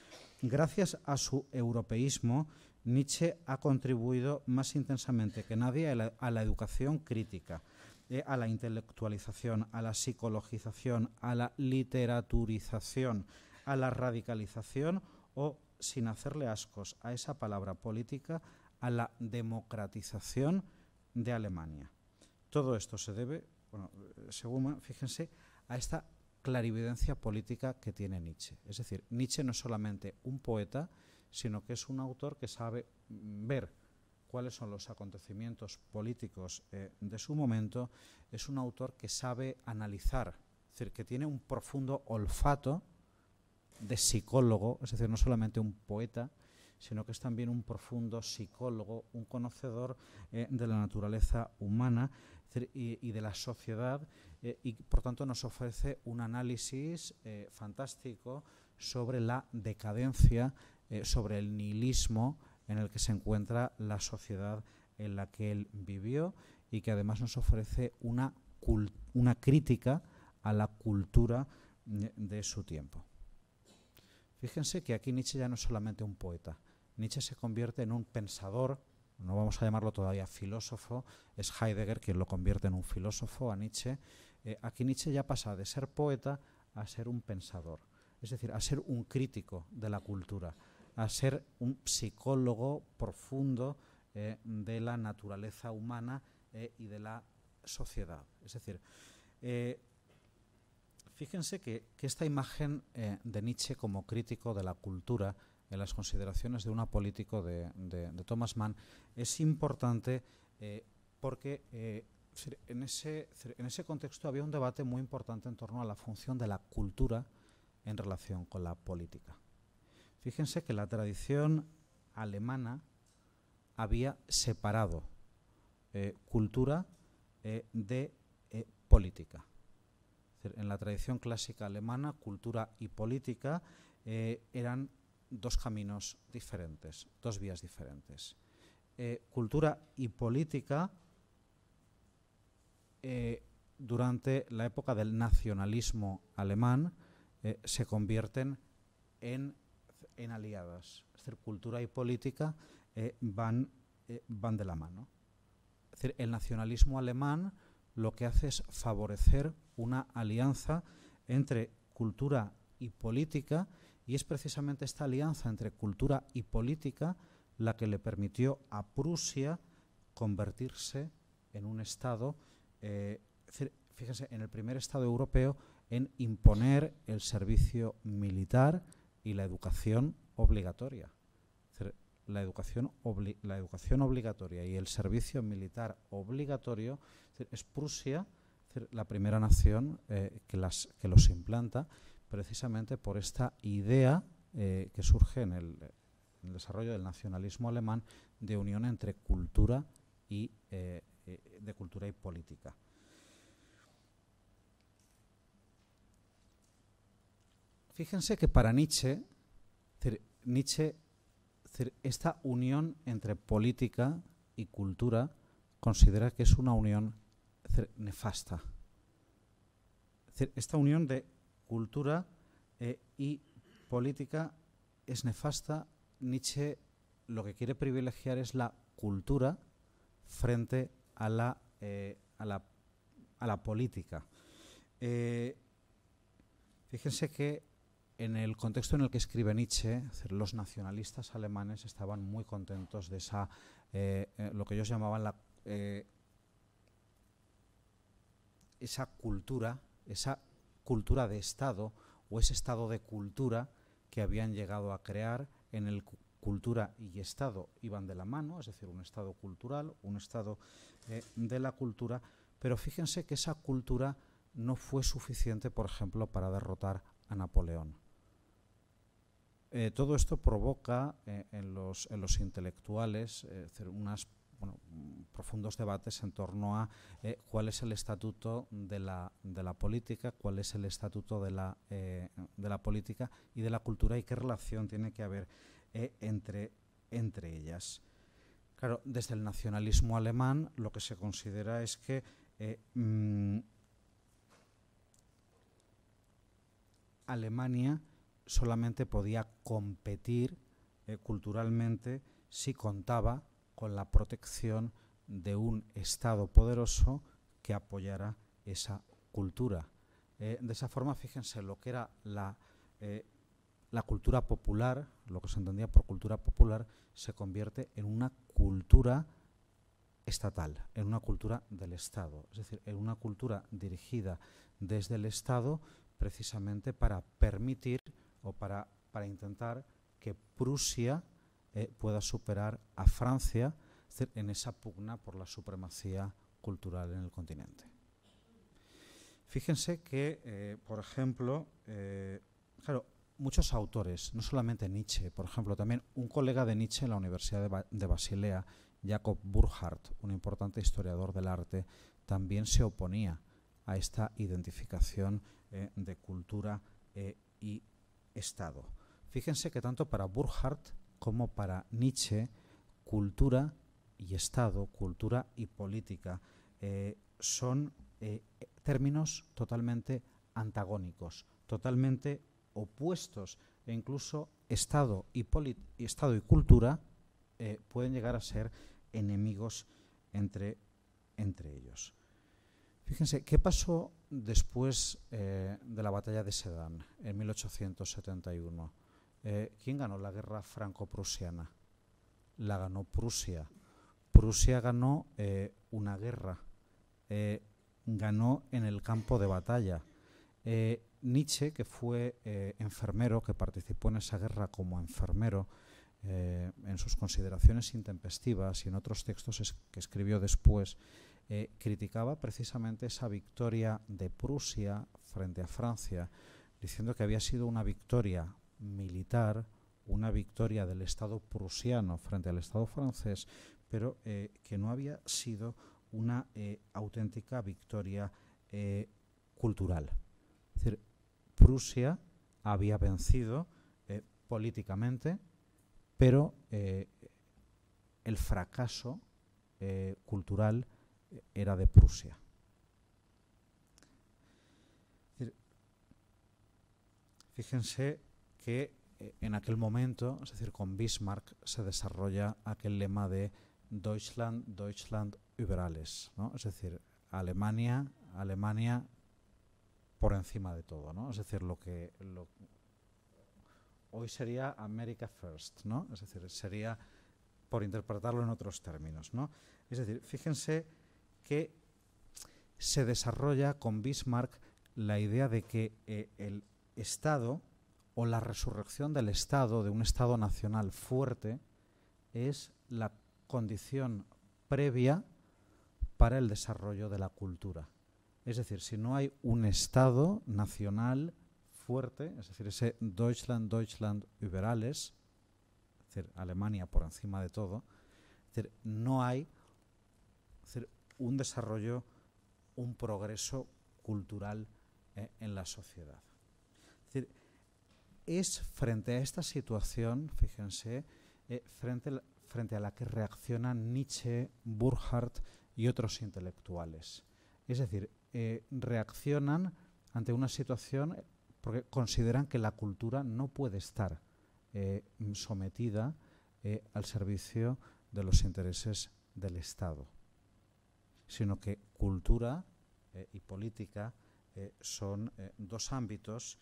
gracias a su europeísmo, Nietzsche ha contribuido más intensamente que nadie a la, educación crítica, eh, a la intelectualización, a la psicologización, a la literaturización, a la radicalización o sin hacerle ascos a esa palabra política a la democratización de Alemania. Todo esto se debe, según, fíjense, a esta clarividencia política que tiene Nietzsche. Es decir, Nietzsche no es solamente un poeta, sino que es un autor que sabe ver cuáles son los acontecimientos políticos eh, de su momento, es un autor que sabe analizar, es decir, que tiene un profundo olfato de psicólogo, es decir, no solamente un poeta, sino que es también un profundo psicólogo, un conocedor eh, de la naturaleza humana y, de la sociedad, eh, y por tanto nos ofrece un análisis eh, fantástico sobre la decadencia, sobre el nihilismo en el que se encuentra la sociedad en la que él vivió y que además nos ofrece una, crítica a la cultura mm, de su tiempo. Fíjense que aquí Nietzsche ya no es solamente un poeta. Nietzsche se convierte en un pensador, no vamos a llamarlo todavía filósofo, es Heidegger quien lo convierte en un filósofo a Nietzsche. Eh, aquí Nietzsche ya pasa de ser poeta a ser un pensador, es decir, a ser un crítico de la cultura, a ser un psicólogo profundo eh, de la naturaleza humana eh, y de la sociedad. Es decir, Fíjense que, esta imagen eh, de Nietzsche como crítico de la cultura en las consideraciones de un apolítico de, Thomas Mann es importante eh, porque eh, en, ese, contexto había un debate muy importante en torno a la función de la cultura en relación con la política. Fíjense que la tradición alemana había separado cultura de política en la tradición clásica alemana, cultura y política eh, eran dos caminos diferentes, dos vías diferentes. Eh, cultura y política eh, durante la época del nacionalismo alemán se convierten en, aliadas. Es decir, cultura y política van, van de la mano. Es decir, el nacionalismo alemán lo que hace es favorecer una alianza entre cultura y política y es precisamente esta alianza entre cultura y política la que le permitió a Prusia convertirse en un Estado, eh, fíjense, en el primer Estado europeo en imponer el servicio militar y la educación obligatoria. la educación, la educación obligatoria y el servicio militar obligatorio es Prusia la primera nación eh, que, los implanta precisamente por esta idea eh, que surge en el, desarrollo del nacionalismo alemán de unión entre cultura y eh, de cultura y política. Fíjense que para Nietzsche, esta unión entre política y cultura considera que es una unión nefasta. esta unión de cultura eh, y política es nefasta. Nietzsche lo que quiere privilegiar es la cultura frente a la, eh, a la, política. Eh, fíjense que en el contexto en el que escribe Nietzsche, los nacionalistas alemanes estaban muy contentos de esa, lo que ellos llamaban la esa cultura, esa cultura de Estado o ese estado de cultura que habían llegado a crear en el cultura y Estado iban de la mano, es decir, un Estado cultural, un Estado eh, de la cultura, pero fíjense que esa cultura no fue suficiente, por ejemplo, para derrotar a Napoleón. Eh, todo esto provoca eh, en, los, en, los, intelectuales unas profundos debates en torno a eh, cuál es el estatuto de la, política, cuál es el estatuto eh, de la, política y de la cultura y qué relación tiene que haber eh, entre, entre ellas. Claro, desde el nacionalismo alemán lo que se considera es que mm, Alemania solamente podía competir culturalmente si contaba con la protección de un Estado poderoso que apoyara esa cultura. Eh, de esa forma, fíjense, lo que era la, eh, la cultura popular, lo que se entendía por cultura popular, se convierte en una cultura estatal, en una cultura del Estado, es decir, en una cultura dirigida desde el Estado precisamente para permitir o para, para intentar que Prusia eh, pueda superar a Francia en esa pugna por la supremacía cultural en el continente. Fíjense que, eh, por ejemplo, eh, claro, muchos autores, no solamente Nietzsche, por ejemplo, también un colega de Nietzsche en la Universidad de, Basilea, Jacob Burckhardt, un importante historiador del arte, también se oponía a esta identificación de cultura y Estado. Fíjense que tanto para Burckhardt como para Nietzsche cultura y Estado, cultura y política, eh, son eh, términos totalmente antagónicos, totalmente opuestos e incluso Estado y, Estado y cultura eh, pueden llegar a ser enemigos entre, entre ellos. Fíjense, ¿qué pasó después de la batalla de Sedan en 1871? Eh, ¿Quién ganó la guerra franco-prusiana? La ganó Prusia. Prusia ganó eh, una guerra, eh, ganó en el campo de batalla. Nietzsche, que fue enfermero, que participó en esa guerra como enfermero, en sus consideraciones intempestivas y en otros textos que escribió después, criticaba precisamente esa victoria de Prusia frente a Francia, diciendo que había sido una victoria militar, una victoria del Estado prusiano frente al Estado francés, pero eh, que no había sido una eh, auténtica victoria eh, cultural. Es decir, Prusia había vencido políticamente, pero el fracaso cultural era de Prusia. fíjense que eh, en aquel momento, es decir, con Bismarck, se desarrolla aquel lema de Deutschland, Deutschland über alles, ¿no? es decir, Alemania, Alemania por encima de todo, ¿no? es decir, lo que hoy sería America First, ¿no? es decir, sería por interpretarlo en otros términos. ¿no? Es decir, fíjense que se desarrolla con Bismarck la idea de que eh, el Estado, o la resurrección del Estado, de un Estado nacional fuerte, es la condición previa para el desarrollo de la cultura. Es decir, si no hay un Estado nacional fuerte, es decir, ese Deutschland, Deutschland liberales, es decir, Alemania por encima de todo, no hay un desarrollo, un progreso cultural eh, en la sociedad. Es decir, es frente a esta situación, fíjense, eh, frente, a la que reaccionan Nietzsche, Burkhardt y otros intelectuales. Es decir, eh, reaccionan ante una situación eh, porque consideran que la cultura no puede estar sometida al servicio de los intereses del Estado, sino que cultura y política son dos ámbitos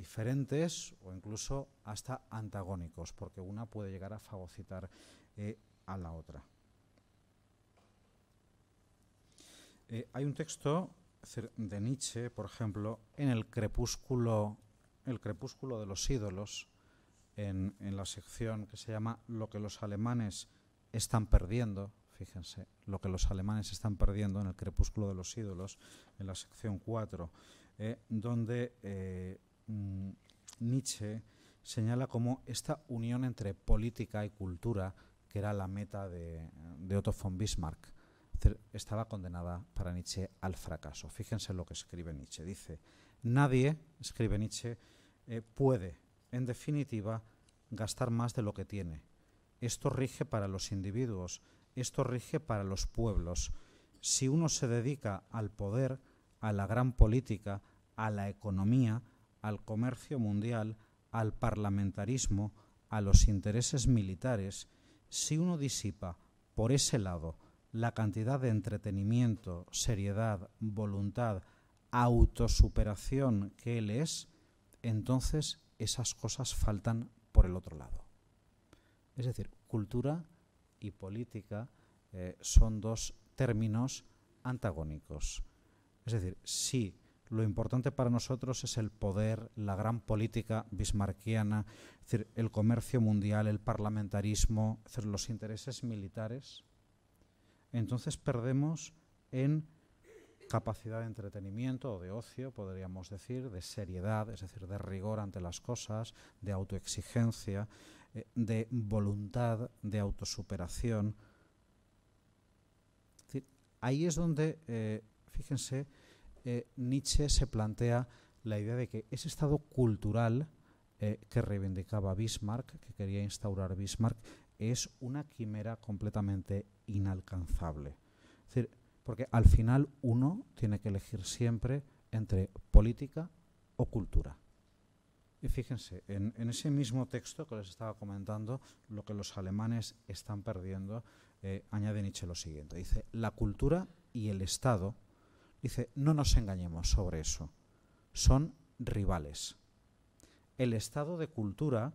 diferentes o incluso hasta antagónicos, porque una puede llegar a fagocitar eh, a la otra. Eh, hay un texto de Nietzsche, por ejemplo, en el crepúsculo, el crepúsculo de los ídolos, en, la sección que se llama Lo que los alemanes están perdiendo, fíjense, lo que los alemanes están perdiendo en el crepúsculo de los ídolos, en la sección 4, eh, donde Mm, Nietzsche señala como esta unión entre política y cultura, que era la meta de, Otto von Bismarck, estaba condenada para Nietzsche al fracaso. Fíjense lo que escribe Nietzsche. Dice, nadie, escribe Nietzsche, eh, puede, en definitiva, gastar más de lo que tiene. Esto rige para los individuos, esto rige para los pueblos. Si uno se dedica al poder, a la gran política, a la economía, al comercio mundial, al parlamentarismo, a los intereses militares, si uno disipa por ese lado la cantidad de entretenimiento, seriedad, voluntad, autosuperación que él es, entonces esas cosas faltan por el otro lado. Es decir, cultura y política eh, son dos términos antagónicos. Es decir, si lo importante para nosotros es el poder, la gran política bismarquiana, el comercio mundial, el parlamentarismo, los intereses militares, entonces perdemos en capacidad de entretenimiento o de ocio, podríamos decir, de seriedad, es decir, de rigor ante las cosas, de autoexigencia, eh, de voluntad, de autosuperación. ahí es donde, eh, fíjense, eh, Nietzsche se plantea la idea de que ese estado cultural eh, que reivindicaba Bismarck, que quería instaurar Bismarck, es una quimera completamente inalcanzable. porque al final uno tiene que elegir siempre entre política o cultura. Y fíjense, en, ese mismo texto que les estaba comentando, lo que los alemanes están perdiendo, eh, añade Nietzsche lo siguiente. Dice, la cultura y el Estado Dice, no nos engañemos sobre eso. Son rivales. El estado de cultura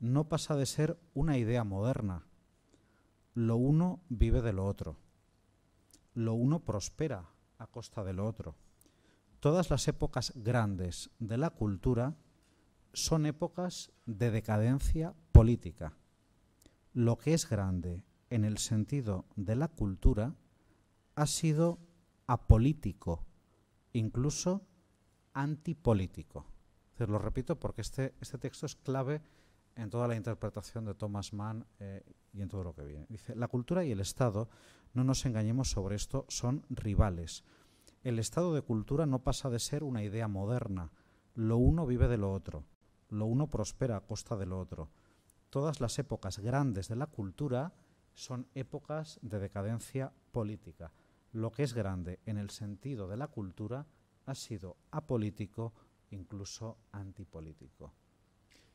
no pasa de ser una idea moderna. Lo uno vive de lo otro. Lo uno prospera a costa de lo otro. Todas las épocas grandes de la cultura son épocas de decadencia política. Lo que es grande en el sentido de la cultura ha sido apolítico, incluso antipolítico. lo repito porque este, este, texto es clave en toda la interpretación de Thomas Mann eh, y en todo lo que viene. Dice, la cultura y el Estado, no nos engañemos sobre esto, son rivales. El estado de cultura no pasa de ser una idea moderna. Lo uno vive de lo otro. Lo uno prospera a costa de lo otro. Todas las épocas grandes de la cultura son épocas de decadencia política lo que es grande en el sentido de la cultura ha sido apolítico, incluso antipolítico.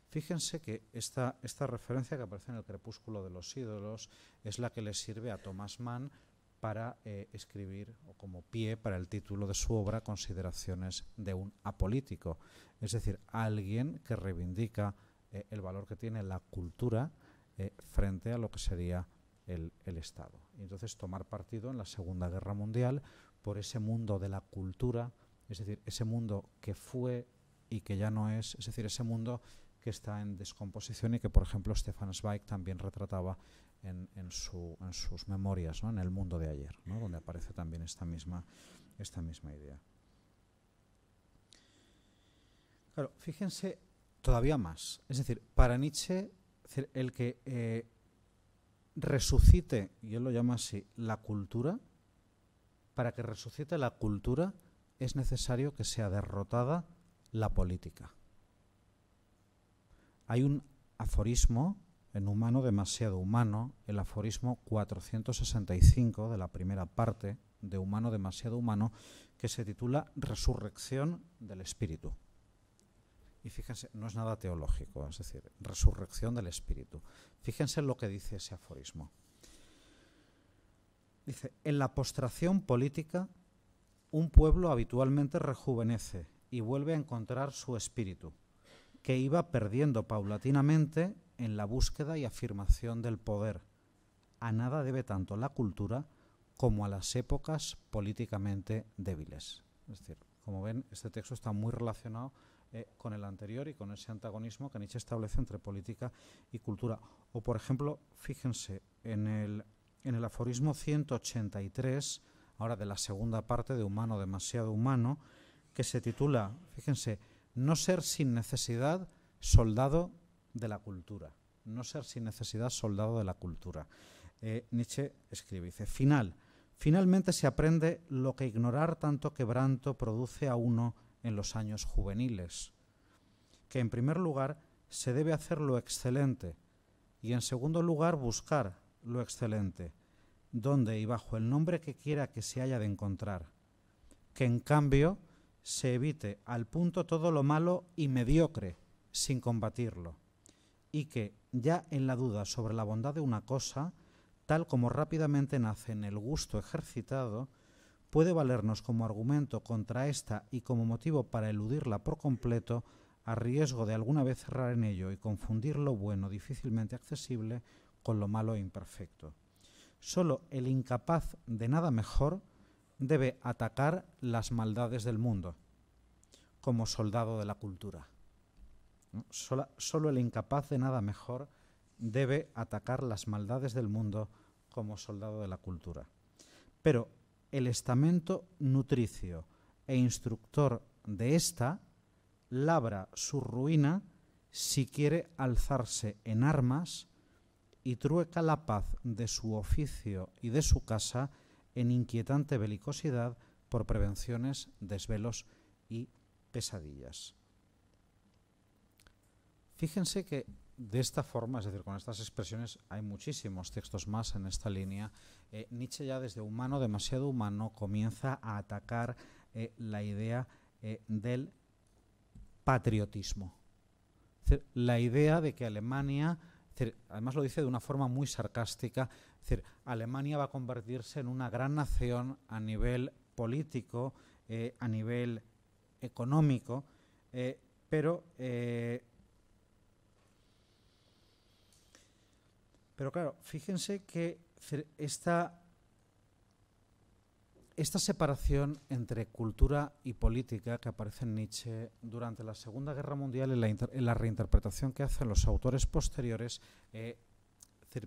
Fíjense que esta, referencia que aparece en el Crepúsculo de los Ídolos es la que le sirve a Thomas Mann para eh, escribir, o como pie para el título de su obra, Consideraciones de un apolítico. Es decir, alguien que reivindica eh, el valor que tiene la cultura eh, frente a lo que sería el, Estado. Y entonces tomar partido en la Segunda Guerra Mundial por ese mundo de la cultura, es decir, ese mundo que fue y que ya no es, es decir, ese mundo que está en descomposición y que, por ejemplo, Stefan Zweig también retrataba en, en, sus memorias, en el mundo de ayer, donde aparece también esta misma, esta misma idea. Claro, fíjense todavía más. Es decir, para Nietzsche, el que eh, resucite, yo lo llamo así, la cultura, para que resucite la cultura es necesario que sea derrotada la política. Hay un aforismo en humano demasiado humano, el aforismo 465 de la primera parte de humano demasiado humano, que se titula Resurrección del Espíritu. Y fíjense, no es nada teológico, es decir, resurrección del espíritu. Fíjense lo que dice ese aforismo. Dice, en la postración política, un pueblo habitualmente rejuvenece y vuelve a encontrar su espíritu, que iba perdiendo paulatinamente en la búsqueda y afirmación del poder. A nada debe tanto la cultura como a las épocas políticamente débiles. Es decir, como ven, este texto está muy relacionado eh, con el anterior y con ese antagonismo que Nietzsche establece entre política y cultura. O, por ejemplo, fíjense, en el, en el aforismo 183, ahora de la segunda parte de Humano, demasiado humano, que se titula, fíjense, No ser sin necesidad soldado de la cultura. No ser sin necesidad soldado de la cultura. Eh, Nietzsche escribe, dice, final, finalmente se aprende lo que ignorar tanto quebranto produce a uno en los años juveniles, que en primer lugar se debe hacer lo excelente y en segundo lugar buscar lo excelente, donde y bajo el nombre que quiera que se haya de encontrar, que en cambio se evite al punto todo lo malo y mediocre sin combatirlo, y que, ya en la duda sobre la bondad de una cosa, tal como rápidamente nace en el gusto ejercitado, puede valernos como argumento contra esta y como motivo para eludirla por completo, a riesgo de alguna vez cerrar en ello y confundir lo bueno difícilmente accesible con lo malo e imperfecto. Solo el incapaz de nada mejor debe atacar las maldades del mundo como soldado de la cultura. solo el incapaz de nada mejor debe atacar las maldades del mundo como soldado de la cultura. Pero el estamento nutricio e instructor de ésta labra su ruina si quiere alzarse en armas y trueca la paz de su oficio y de su casa en inquietante belicosidad por prevenciones, desvelos y pesadillas. Fíjense que de esta forma, es decir, con estas expresiones, hay muchísimos textos más en esta línea. Eh, Nietzsche ya desde humano, demasiado humano, comienza a atacar eh, la idea eh, del patriotismo. la idea de que Alemania, además lo dice de una forma muy sarcástica, decir, Alemania va a convertirse en una gran nación a nivel político, a nivel económico, pero Pero claro, fíjense que esta, esta separación entre cultura y política que aparece en Nietzsche durante la Segunda Guerra Mundial en la, reinterpretación que hacen los autores posteriores, eh,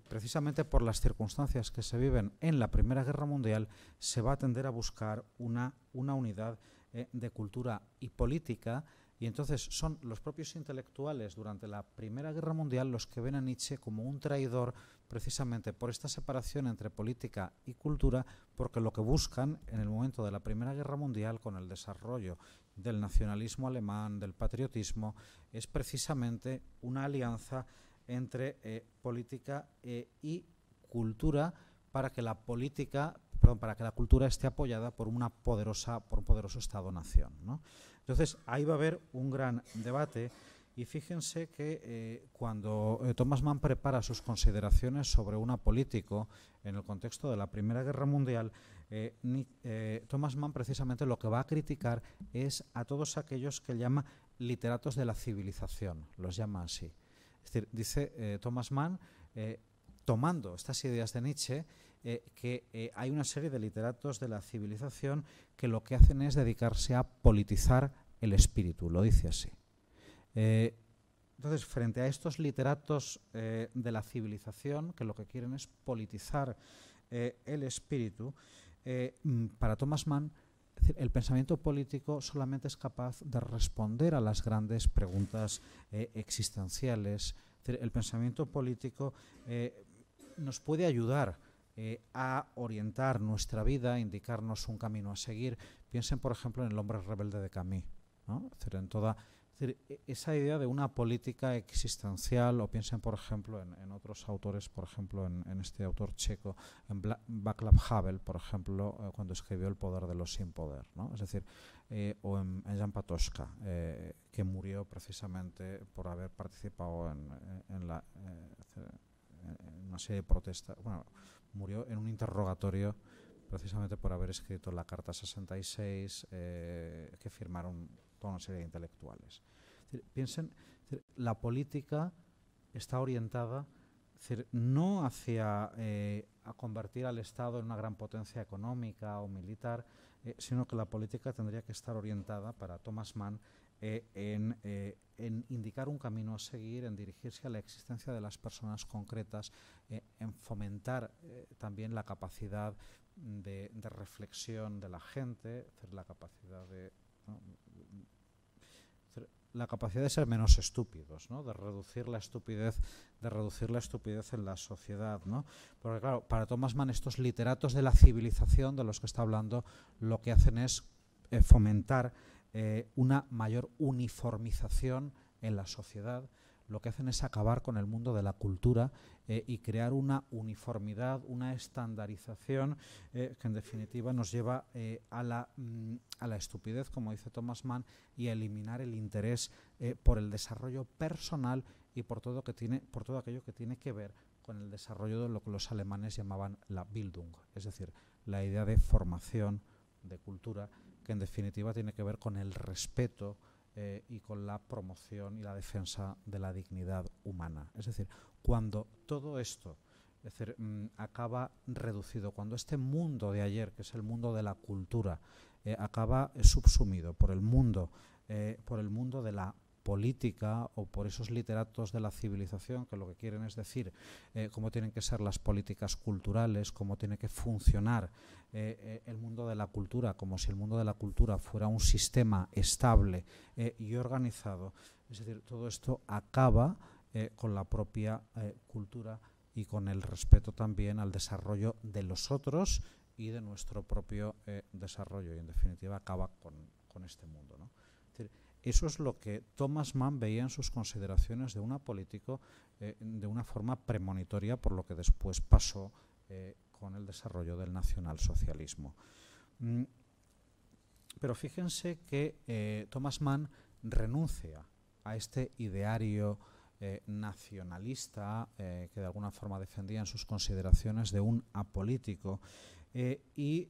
precisamente por las circunstancias que se viven en la Primera Guerra Mundial, se va a tender a buscar una, unidad eh, de cultura y política y entonces son los propios intelectuales durante la Primera Guerra Mundial los que ven a Nietzsche como un traidor precisamente por esta separación entre política y cultura, porque lo que buscan en el momento de la Primera Guerra Mundial con el desarrollo del nacionalismo alemán, del patriotismo, es precisamente una alianza entre eh, política eh, y cultura para que la política perdón, para que la cultura esté apoyada por, una poderosa, por un poderoso Estado-nación. ¿no? Entonces, ahí va a haber un gran debate. Y fíjense que eh, cuando eh, Thomas Mann prepara sus consideraciones sobre una político en el contexto de la Primera Guerra Mundial, eh, Thomas Mann precisamente lo que va a criticar es a todos aquellos que llama literatos de la civilización, los llama así. Es decir, dice Thomas Mann, tomando estas ideas de Nietzsche eh, que eh, hay una serie de literatos de la civilización que lo que hacen es dedicarse a politizar el espíritu, lo dice así. Eh, entonces, frente a estos literatos de la civilización, que lo que quieren es politizar el espíritu, mm, para Thomas Mann, el pensamiento político solamente es capaz de responder a las grandes preguntas existenciales. el pensamiento político nos puede ayudar eh, a orientar nuestra vida, a indicarnos un camino a seguir. Piensen, por ejemplo, en el hombre rebelde de Camus, ¿no? en toda e, esa idea de una política existencial, o piensen, por ejemplo, en, otros autores, por ejemplo, en, este autor checo, en Havel, por ejemplo, eh, cuando escribió El poder de los sin poder, ¿no? Es decir, eh, o en, Jan Patoska, que murió precisamente por haber participado en, una serie de protestas, bueno, murió en un interrogatorio precisamente por haber escrito la Carta 66 eh, que firmaron toda una serie de intelectuales. piensen, la política está orientada no hacia eh, a convertir al Estado en una gran potencia económica o militar, eh, sino que la política tendría que estar orientada para Thomas Mann eh, eh, en, indicar un camino a seguir, en dirigirse a la existencia de las personas concretas, eh, en fomentar también la capacidad de, reflexión de la gente, la capacidad de... la capacidad de ser menos estúpidos, de reducir la estupidez, de reducir la estupidez en la sociedad, Porque claro, para Thomas Mann estos literatos de la civilización de los que está hablando, lo que hacen es fomentar eh, una mayor uniformización en la sociedad, lo que hacen es acabar con el mundo de la cultura eh, y crear una uniformidad, una estandarización eh, que en definitiva nos lleva a, la, mm, a, la, estupidez, como dice Thomas Mann, y a eliminar el interés por el desarrollo personal y por todo, que tiene, por todo aquello que tiene que ver con el desarrollo de lo que los alemanes llamaban la Bildung, es decir, la idea de formación, de cultura, que en definitiva tiene que ver con el respeto eh, y con la promoción y la defensa de la dignidad humana. Es decir, cuando todo esto mm, acaba reducido, cuando este mundo de ayer, que es el mundo de la cultura, eh, acaba subsumido por el mundo, eh, por el mundo de la política o por esos literatos de la civilización que lo que quieren es decir eh, cómo tienen que ser las políticas culturales, cómo tiene que funcionar eh, eh, el mundo de la cultura, como si el mundo de la cultura fuera un sistema estable y organizado. Es decir, todo esto acaba con la propia cultura y con el respeto también al desarrollo de los otros y de nuestro propio desarrollo y en definitiva acaba con, este mundo. ¿no? Eso es lo que Thomas Mann veía en sus consideraciones de un político eh, de una forma premonitoria por lo que después pasó eh, con el desarrollo del nacionalsocialismo. Mm, pero fíjense que eh, Thomas Mann renuncia a este ideario nacionalista que de alguna forma defendía en sus consideraciones de un apolítico. y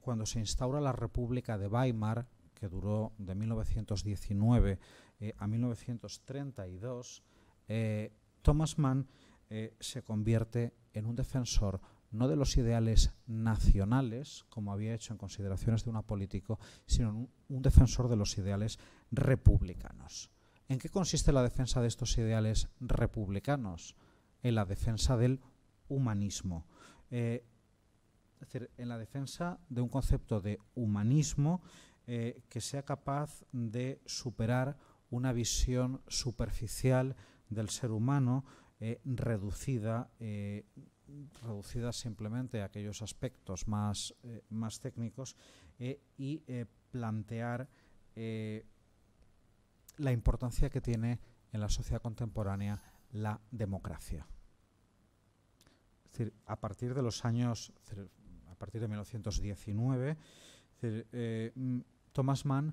cuando se instaura la República de Weimar, que duró de 1919 eh, a 1932, eh, Thomas Mann eh, se convierte en un defensor no de los ideales nacionales, como había hecho en consideraciones de una político, sino un, defensor de los ideales republicanos. ¿En qué consiste la defensa de estos ideales republicanos? En la defensa del humanismo. es decir, en la defensa de un concepto de humanismo eh, que sea capaz de superar una visión superficial del ser humano eh, reducida, eh, reducida simplemente a aquellos aspectos más, más técnicos y plantear la importancia que tiene en la sociedad contemporánea la democracia. a partir de los años, a partir de 1919, Thomas Mann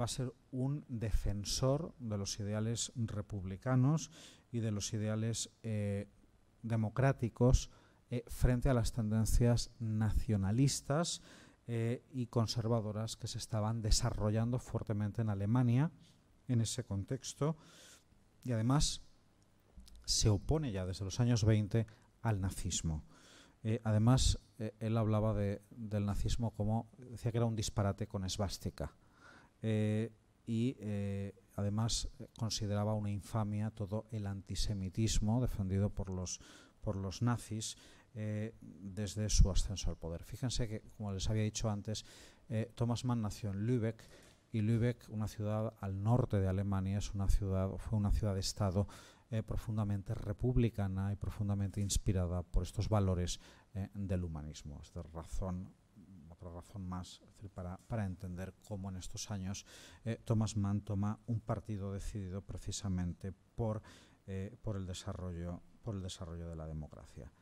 va a ser un defensor de los ideales republicanos y de los ideales eh, democráticos eh, frente a las tendencias nacionalistas eh, y conservadoras que se estaban desarrollando fuertemente en Alemania en ese contexto y además se opone ya desde los años 20 al nazismo. Eh, además, eh, él hablaba del nazismo como, decía que era un disparate con esvástica. Eh, y además consideraba una infamia todo el antisemitismo defendido por los, por los nazis desde su ascenso al poder. Fíjense que, como les había dicho antes, Thomas Mann nació en Lübeck y Lübeck, una ciudad al norte de Alemania, es una ciudad, fue una ciudad-estado eh, profundamente republicana y profundamente inspirada por estos valores eh, del humanismo. es razón, otra razón más para, entender cómo en estos años eh, Thomas Mann toma un partido decidido precisamente por, el, desarrollo, por el desarrollo de la democracia.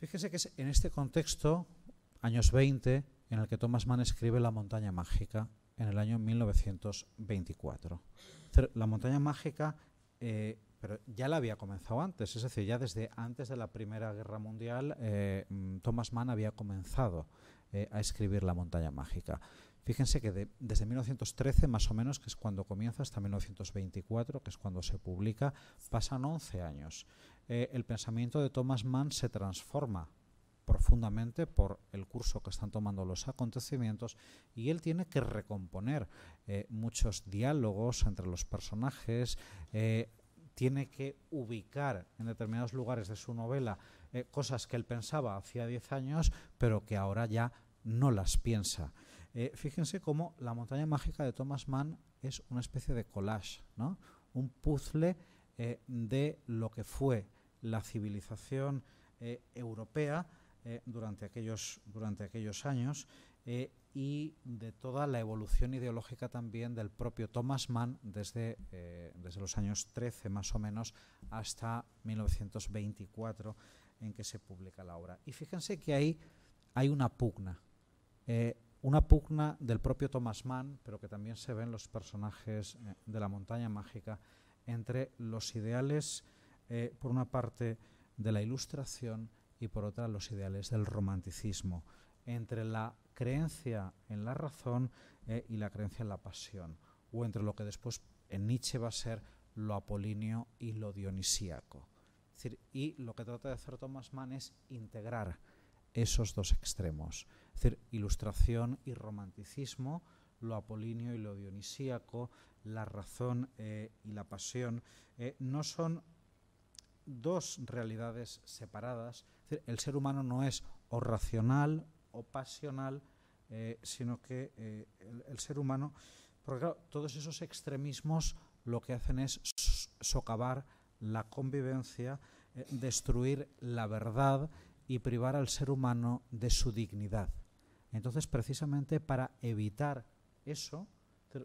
Fíjese que en este contexto, años 20, en el que Thomas Mann escribe La montaña mágica en el año 1924. La montaña mágica eh, pero ya la había comenzado antes, es decir, ya desde antes de la Primera Guerra Mundial, eh, mm, Thomas Mann había comenzado eh, a escribir La montaña mágica. Fíjense que desde 1913, más o menos, que es cuando comienza, hasta 1924, que es cuando se publica, pasan 11 años. el pensamiento de Thomas Mann se transforma profundamente por el curso que están tomando los acontecimientos y él tiene que recomponer eh, muchos diálogos entre los personajes, eh, tiene que ubicar en determinados lugares de su novela eh, cosas que él pensaba hacía diez años, pero que ahora ya no las piensa. fíjense cómo La montaña mágica de Thomas Mann es una especie de collage, un puzzle de lo que fue la civilización europea, eh, durante, aquellos, durante aquellos años eh, y de toda la evolución ideológica también del propio Thomas Mann desde, eh, desde los años 13 más o menos hasta 1924 en que se publica la obra. Y fíjense que ahí hay una pugna, una pugna del propio Thomas Mann, pero que también se ven los personajes de la montaña mágica entre los ideales, por una parte, de la ilustración, y por otra los ideales del romanticismo, entre la creencia en la razón eh, y la creencia en la pasión, o entre lo que después en Nietzsche va a ser lo apolíneo y lo dionisíaco. y lo que trata de hacer Thomas Mann es integrar esos dos extremos, es decir, ilustración y romanticismo, lo apolíneo y lo dionisíaco, la razón eh, y la pasión, eh, no son dos realidades separadas. el ser humano no es o racional o pasional, eh, sino que eh, el, ser humano, porque claro, todos esos extremismos lo que hacen es socavar la convivencia, eh, destruir la verdad y privar al ser humano de su dignidad. Entonces, precisamente para evitar eso,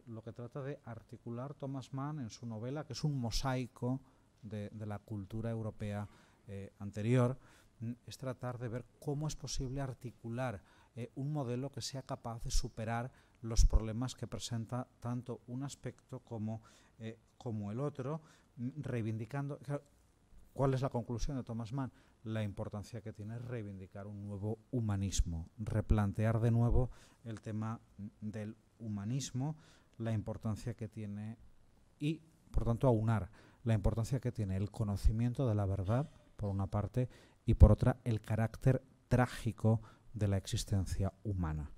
lo que trata de articular Thomas Mann en su novela, que es un mosaico de, la cultura europea eh, anterior, mm, es tratar de ver cómo es posible articular eh, un modelo que sea capaz de superar los problemas que presenta tanto un aspecto como, eh, como el otro, mm, reivindicando... ¿Cuál es la conclusión de Thomas Mann? La importancia que tiene reivindicar un nuevo humanismo, replantear de nuevo el tema mm, del humanismo, la importancia que tiene y, por tanto, aunar la importancia que tiene el conocimiento de la verdad, por una parte, y por otra, el carácter trágico de la existencia humana.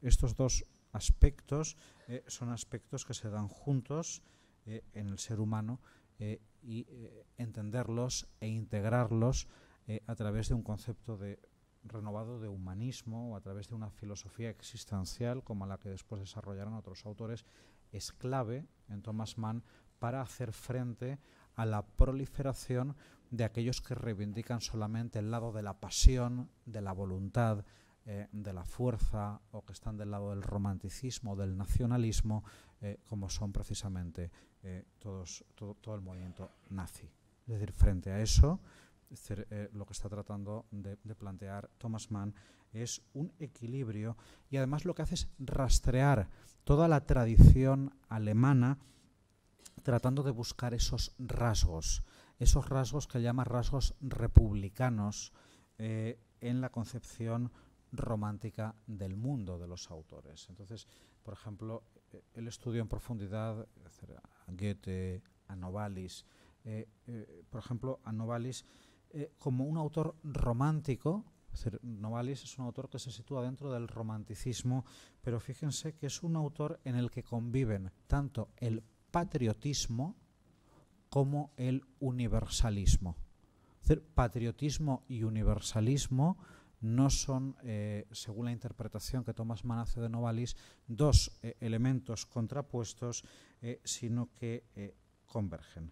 estos dos aspectos eh, son aspectos que se dan juntos eh, en el ser humano eh, y entenderlos e integrarlos a través de un concepto de renovado de humanismo o a través de una filosofía existencial como la que después desarrollaron otros autores es clave en Thomas Mann para hacer frente a la proliferación de aquellos que reivindican solamente el lado de la pasión, de la voluntad, eh, de la fuerza o que están del lado del romanticismo, del nacionalismo, eh, como son precisamente eh, todos, todo, el movimiento nazi. Es decir, frente a eso, lo que está tratando de, plantear Thomas Mann es un equilibrio y además lo que hace es rastrear toda la tradición alemana tratando de buscar esos rasgos, esos rasgos que llama rasgos republicanos eh, en la concepción romántica del mundo de los autores. Entonces, por ejemplo, el eh, estudio en profundidad, a Goethe, a Novalis, eh, por ejemplo, a Novalis como un autor romántico, Novalis es un autor que se sitúa dentro del romanticismo, pero fíjense que es un autor en el que conviven tanto el patriotismo como el universalismo. patriotismo y universalismo no son, eh, según la interpretación que Tomás hace de Novalis, dos eh, elementos contrapuestos, eh, sino que convergen.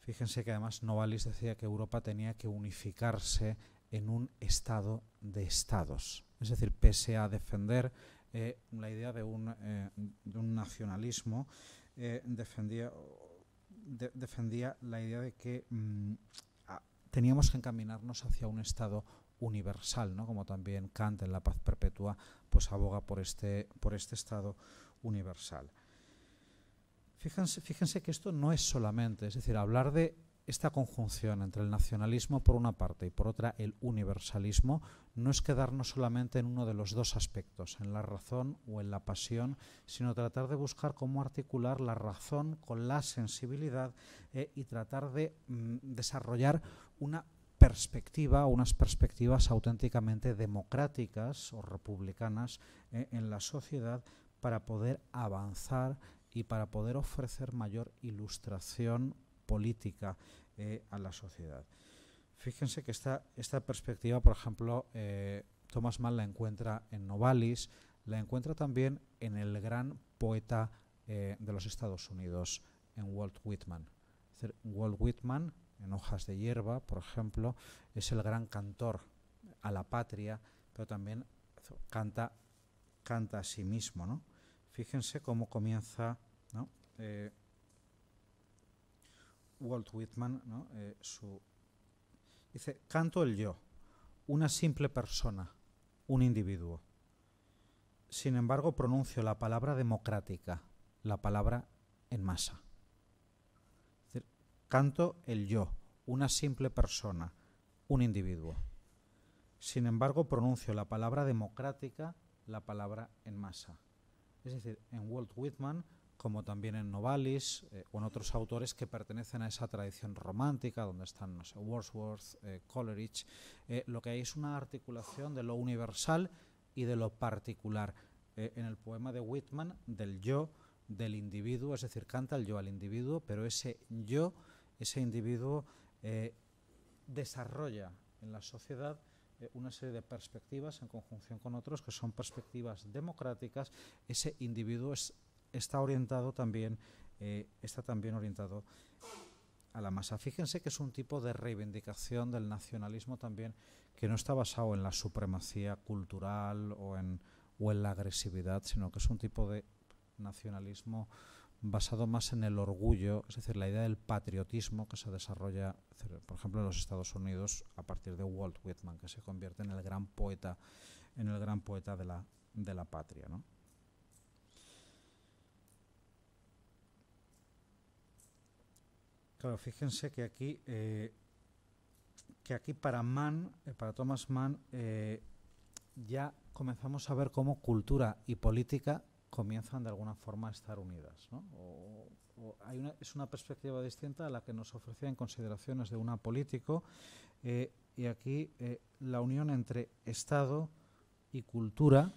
Fíjense que además Novalis decía que Europa tenía que unificarse en un estado de estados. Es decir, pese a defender eh, la idea de un, eh, nacionalismo, eh, defendía, defendía la idea de que mm, teníamos que encaminarnos hacia un Estado universal, como también Kant en La Paz Perpetua pues aboga por este, por este Estado universal. Fíjense, fíjense que esto no es solamente, es decir, hablar de esta conjunción entre el nacionalismo por una parte y por otra el universalismo no es quedarnos solamente en uno de los dos aspectos, en la razón o en la pasión, sino tratar de buscar cómo articular la razón con la sensibilidad eh, y tratar de mm, desarrollar una perspectiva, unas perspectivas auténticamente democráticas o republicanas eh, en la sociedad para poder avanzar y para poder ofrecer mayor ilustración política eh, a la sociedad. Fíjense que esta, esta perspectiva, por ejemplo, eh, Thomas Mann la encuentra en Novalis, la encuentra también en el gran poeta eh, de los Estados Unidos, en Walt Whitman. Walt Whitman, en Hojas de Hierba, por ejemplo, es el gran cantor a la patria, pero también canta, canta a sí mismo. Fíjense cómo comienza eh, Walt Whitman ¿no? su, Dice, canto el yo, una simple persona, un individuo. Sin embargo, pronuncio la palabra democrática, la palabra en masa. canto el yo, una simple persona, un individuo. Sin embargo, pronuncio la palabra democrática, la palabra en masa. Es decir, en Walt Whitman como también en Novalis eh, o en otros autores que pertenecen a esa tradición romántica, donde están Wordsworth, eh, Coleridge, eh, lo que hay es una articulación de lo universal y de lo particular. en el poema de Whitman, del yo, del individuo, es decir, canta el yo al individuo, pero ese yo, ese individuo, desarrolla en la sociedad una serie de perspectivas en conjunción con otros que son perspectivas democráticas. Ese individuo es está orientado también, eh, está también orientado a la masa. Fíjense que es un tipo de reivindicación del nacionalismo también que no está basado en la supremacía cultural o en, o en la agresividad, sino que es un tipo de nacionalismo basado más en el orgullo, es decir, la idea del patriotismo que se desarrolla, por ejemplo, en los Estados Unidos a partir de Walt Whitman, que se convierte en el gran poeta, en el gran poeta de la, de la patria, ¿no? Claro, fíjense que aquí, eh, que aquí para Mann, eh, para Thomas Mann, eh, ya comenzamos a ver cómo cultura y política comienzan de alguna forma a estar unidas. es una perspectiva distinta a la que nos ofrecía en consideraciones de una político, y aquí la unión entre Estado y cultura,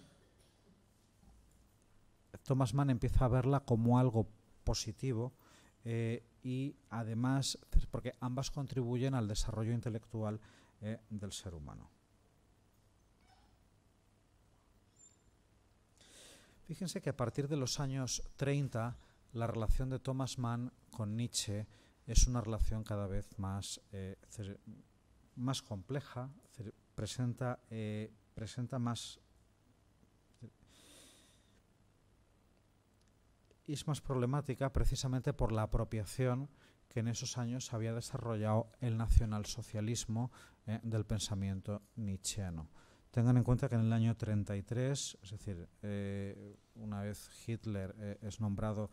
Thomas Mann empieza a verla como algo positivo y además porque ambas contribuyen al desarrollo intelectual eh, del ser humano. Fíjense que a partir de los años 30 la relación de Thomas Mann con Nietzsche es una relación cada vez más, eh, más compleja, presenta, eh, presenta más y es más problemática precisamente por la apropiación que en esos años había desarrollado el nacionalsocialismo eh, del pensamiento nietzscheano. Tengan en cuenta que en el año 33, es decir, eh, una vez Hitler eh, es nombrado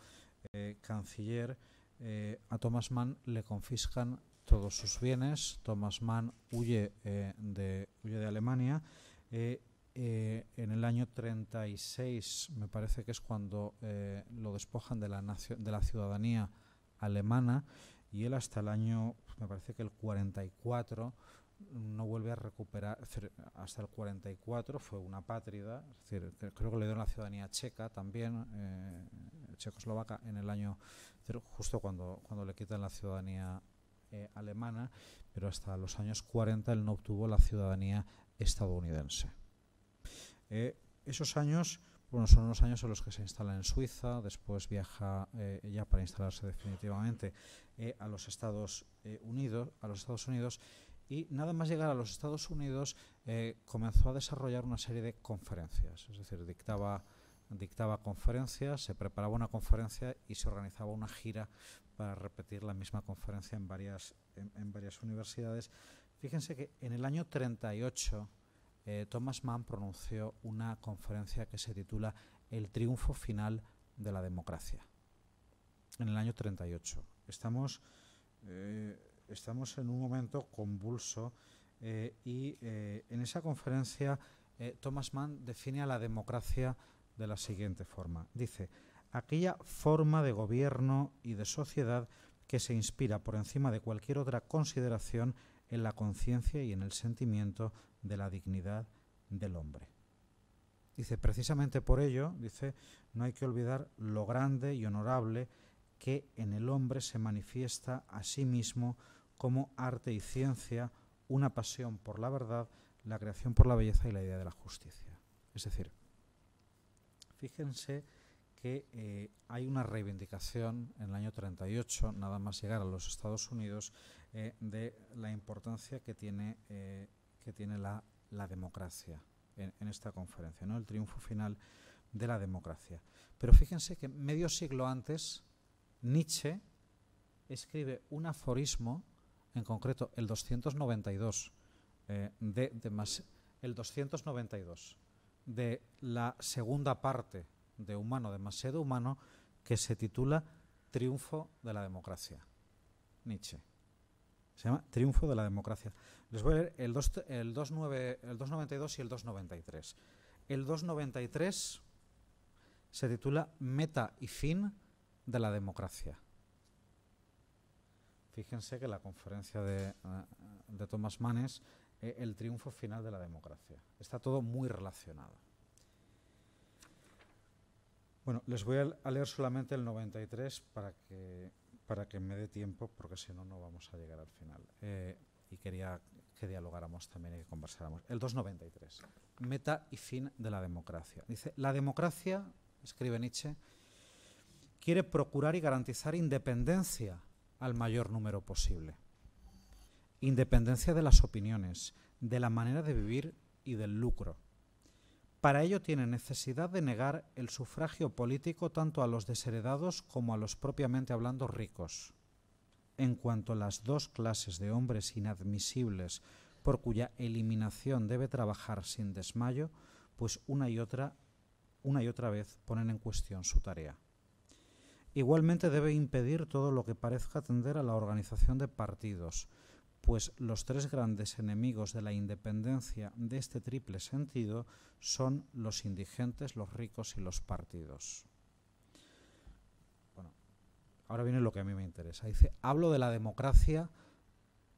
canciller, a Thomas Mann le confiscan todos sus bienes, Thomas Mann huye, de, huye de Alemania eh, en el año 36, me parece que es cuando eh, lo despojan de la, de la ciudadanía alemana y él hasta el año, me parece que el 44, no vuelve a recuperar, hasta el 44 fue una pátrida, es decir, creo que le dieron la ciudadanía checa también, eh, checoslovaca, en el año, justo cuando, cuando le quitan la ciudadanía alemana, pero hasta los años 40 él no obtuvo la ciudadanía estadounidense. Eh, esos años, bueno, son unos años en los que se instala en Suiza, después viaja ya eh, para instalarse definitivamente eh, a los Estados Unidos, a los Estados Unidos, y nada más llegar a los Estados Unidos comenzó a desarrollar una serie de conferencias, es decir, dictaba dictaba conferencias, se preparaba una conferencia y se organizaba una gira para repetir la misma conferencia en varias, en varias universidades. Fíjense que en el año 38 eh, Thomas Mann pronunció una conferencia que se titula El triunfo final de la democracia, en el año 38. Estamos, eh, estamos en un momento convulso eh, y en esa conferencia Thomas Mann define a la democracia de la siguiente forma. Dice, aquella forma de gobierno y de sociedad que se inspira por encima de cualquier otra consideración en la conciencia y en el sentimiento de la dignidad del hombre. Dice, precisamente por ello, dice, no hay que olvidar lo grande y honorable que en el hombre se manifiesta a sí mismo como arte y ciencia, una pasión por la verdad, la creación por la belleza y la idea de la justicia. Es decir, fíjense que eh, hay una reivindicación en el año 38, nada más llegar a los Estados Unidos, eh, de la importancia que tiene, eh, que tiene la, democracia en, esta conferencia, ¿no? el triunfo final de la democracia. Pero fíjense que medio siglo antes, Nietzsche escribe un aforismo, en concreto el 292, eh, de, de más, el 292 de la segunda parte de Humano, demasiado humano, que se titula Triunfo de la democracia. Nietzsche. Se llama Triunfo de la Democracia. Les voy a leer el, el, el 292 y el 293. El 293 se titula Meta y fin de la democracia. Fíjense que la conferencia de, eh, de Thomas Manes, eh, el triunfo final de la democracia. Está todo muy relacionado. Bueno, les voy a leer solamente el 93 para que para que me dé tiempo, porque si no, no vamos a llegar al final. Eh, y quería que dialogáramos también y que conversáramos. El 293, meta y fin de la democracia. Dice, la democracia, escribe Nietzsche, quiere procurar y garantizar independencia al mayor número posible. Independencia de las opiniones, de la manera de vivir y del lucro para ello tiene necesidad de negar el sufragio político tanto a los desheredados como a los propiamente hablando ricos. En cuanto a las dos clases de hombres inadmisibles por cuya eliminación debe trabajar sin desmayo, pues una y otra, una y otra vez ponen en cuestión su tarea. Igualmente debe impedir todo lo que parezca tender a la organización de partidos, pues los tres grandes enemigos de la independencia de este triple sentido son los indigentes, los ricos y los partidos. Bueno, ahora viene lo que a mí me interesa. Dice, hablo de la democracia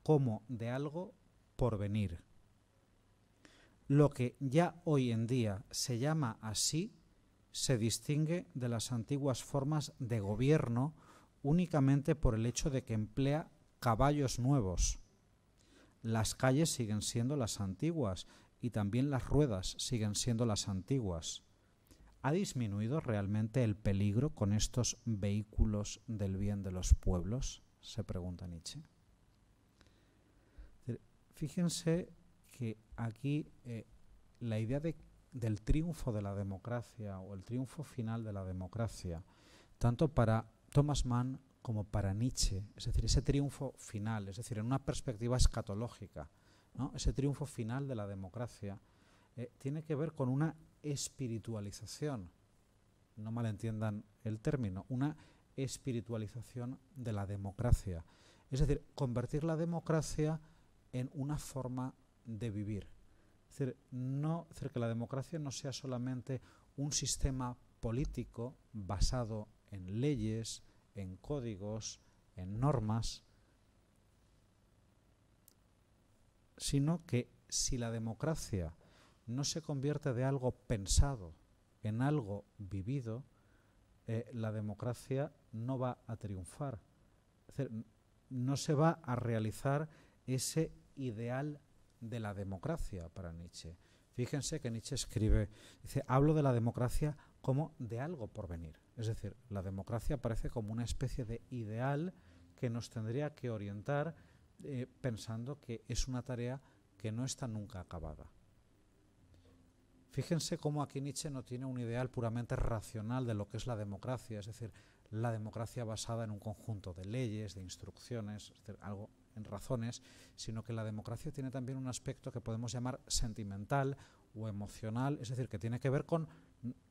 como de algo por venir. Lo que ya hoy en día se llama así se distingue de las antiguas formas de gobierno únicamente por el hecho de que emplea caballos nuevos las calles siguen siendo las antiguas y también las ruedas siguen siendo las antiguas. ¿Ha disminuido realmente el peligro con estos vehículos del bien de los pueblos? se pregunta Nietzsche. Fíjense que aquí eh, la idea del triunfo de la democracia o el triunfo final de la democracia, tanto para Thomas Mann como para Nietzsche, es decir, ese triunfo final, es decir, en una perspectiva escatológica, ese triunfo final de la democracia, eh, tiene que ver con una espiritualización, no malentiendan el término, una espiritualización de la democracia, es decir, convertir la democracia en una forma de vivir. decir, no, es decir, que la democracia no sea solamente un sistema político basado en leyes, en códigos, en normas, sino que si la democracia no se convierte de algo pensado en algo vivido, eh, la democracia no va a triunfar. no se va a realizar ese ideal de la democracia para Nietzsche. Fíjense que Nietzsche escribe, dice, hablo de la democracia como de algo por venir. Es decir, la democracia parece como una especie de ideal que nos tendría que orientar eh, pensando que es una tarea que no está nunca acabada. Fíjense cómo aquí Nietzsche no tiene un ideal puramente racional de lo que es la democracia, es decir, la democracia basada en un conjunto de leyes, de instrucciones, algo en razones, sino que la democracia tiene también un aspecto que podemos llamar sentimental o emocional, es decir, que tiene que ver con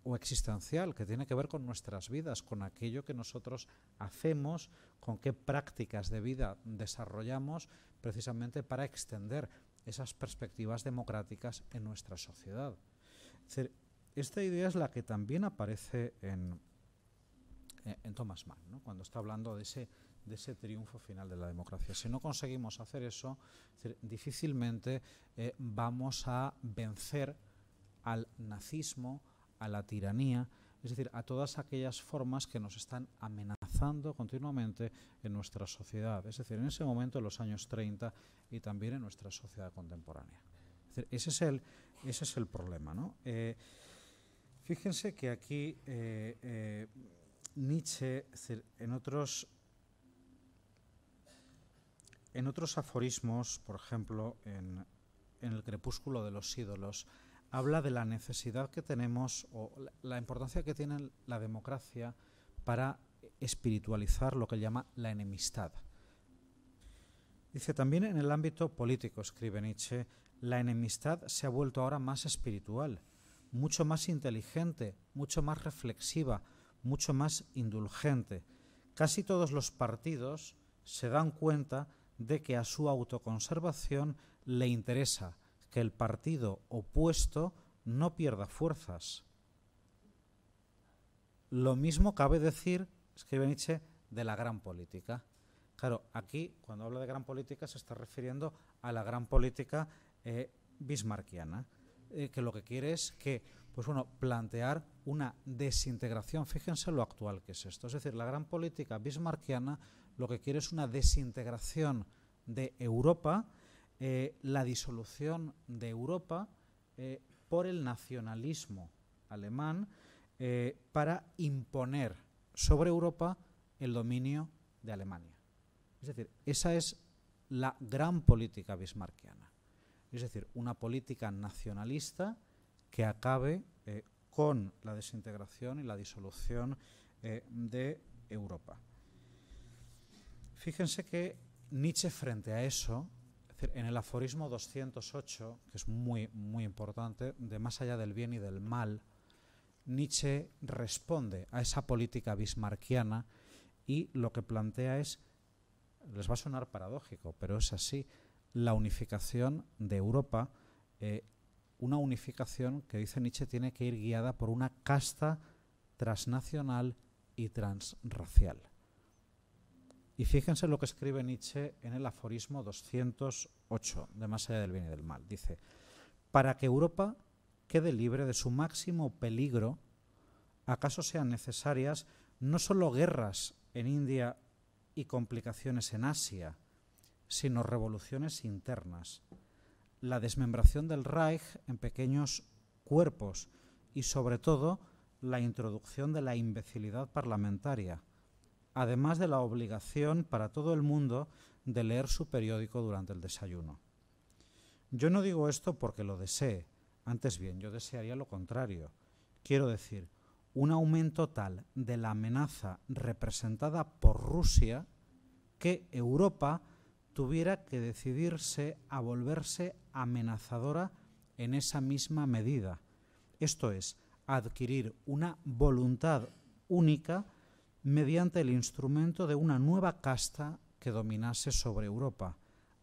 o existencial, que tiene que ver con nuestras vidas, con aquello que nosotros hacemos, con qué prácticas de vida desarrollamos precisamente para extender esas perspectivas democráticas en nuestra sociedad. esta idea es la que también aparece en, Thomas Mann, cuando está hablando de ese, triunfo final de la democracia. Si no conseguimos hacer eso, difícilmente eh, vamos a vencer al nazismo, a la tiranía, es decir, a todas aquellas formas que nos están amenazando continuamente en nuestra sociedad, es decir, en ese momento, en los años 30 y también en nuestra sociedad contemporánea. ese es el, ese es el problema. ¿no? Eh, fíjense que aquí eh, eh, Nietzsche, en otros en otros aforismos, por ejemplo, en, El crepúsculo de los ídolos, habla de la necesidad que tenemos o la importancia que tiene la democracia para espiritualizar lo que llama la enemistad. Dice también en el ámbito político, escribe Nietzsche, la enemistad se ha vuelto ahora más espiritual, mucho más inteligente, mucho más reflexiva, mucho más indulgente. Casi todos los partidos se dan cuenta de que a su autoconservación le interesa que el partido opuesto no pierda fuerzas. Lo mismo cabe decir, escribe Nietzsche, de la gran política. Claro, aquí cuando habla de gran política se está refiriendo a la gran política eh, bismarquiana, eh, que lo que quiere es que, pues bueno, plantear una desintegración. Fíjense lo actual que es esto. Es decir, la gran política bismarquiana lo que quiere es una desintegración de Europa eh, la disolución de Europa eh, por el nacionalismo alemán eh, para imponer sobre Europa el dominio de Alemania. Es decir, esa es la gran política bismarquiana. Es decir, una política nacionalista que acabe con la desintegración y la disolución de Europa. Fíjense que Nietzsche frente a eso en el aforismo 208, que es muy, muy importante, de más allá del bien y del mal, Nietzsche responde a esa política bismarquiana y lo que plantea es, les va a sonar paradójico, pero es así, la unificación de Europa, eh, una unificación que dice Nietzsche tiene que ir guiada por una casta transnacional y transracial. Y fíjense lo que escribe Nietzsche en el aforismo 208 de Más allá del bien y del mal. Dice, para que Europa quede libre de su máximo peligro, acaso sean necesarias no solo guerras en India y complicaciones en Asia, sino revoluciones internas, la desmembración del Reich en pequeños cuerpos y sobre todo la introducción de la imbecilidad parlamentaria además de la obligación para todo el mundo de leer su periódico durante el desayuno. Yo no digo esto porque lo desee, antes bien, yo desearía lo contrario. Quiero decir, un aumento tal de la amenaza representada por Rusia que Europa tuviera que decidirse a volverse amenazadora en esa misma medida. Esto es, adquirir una voluntad única mediante el instrumento de una nueva casta que dominase sobre Europa,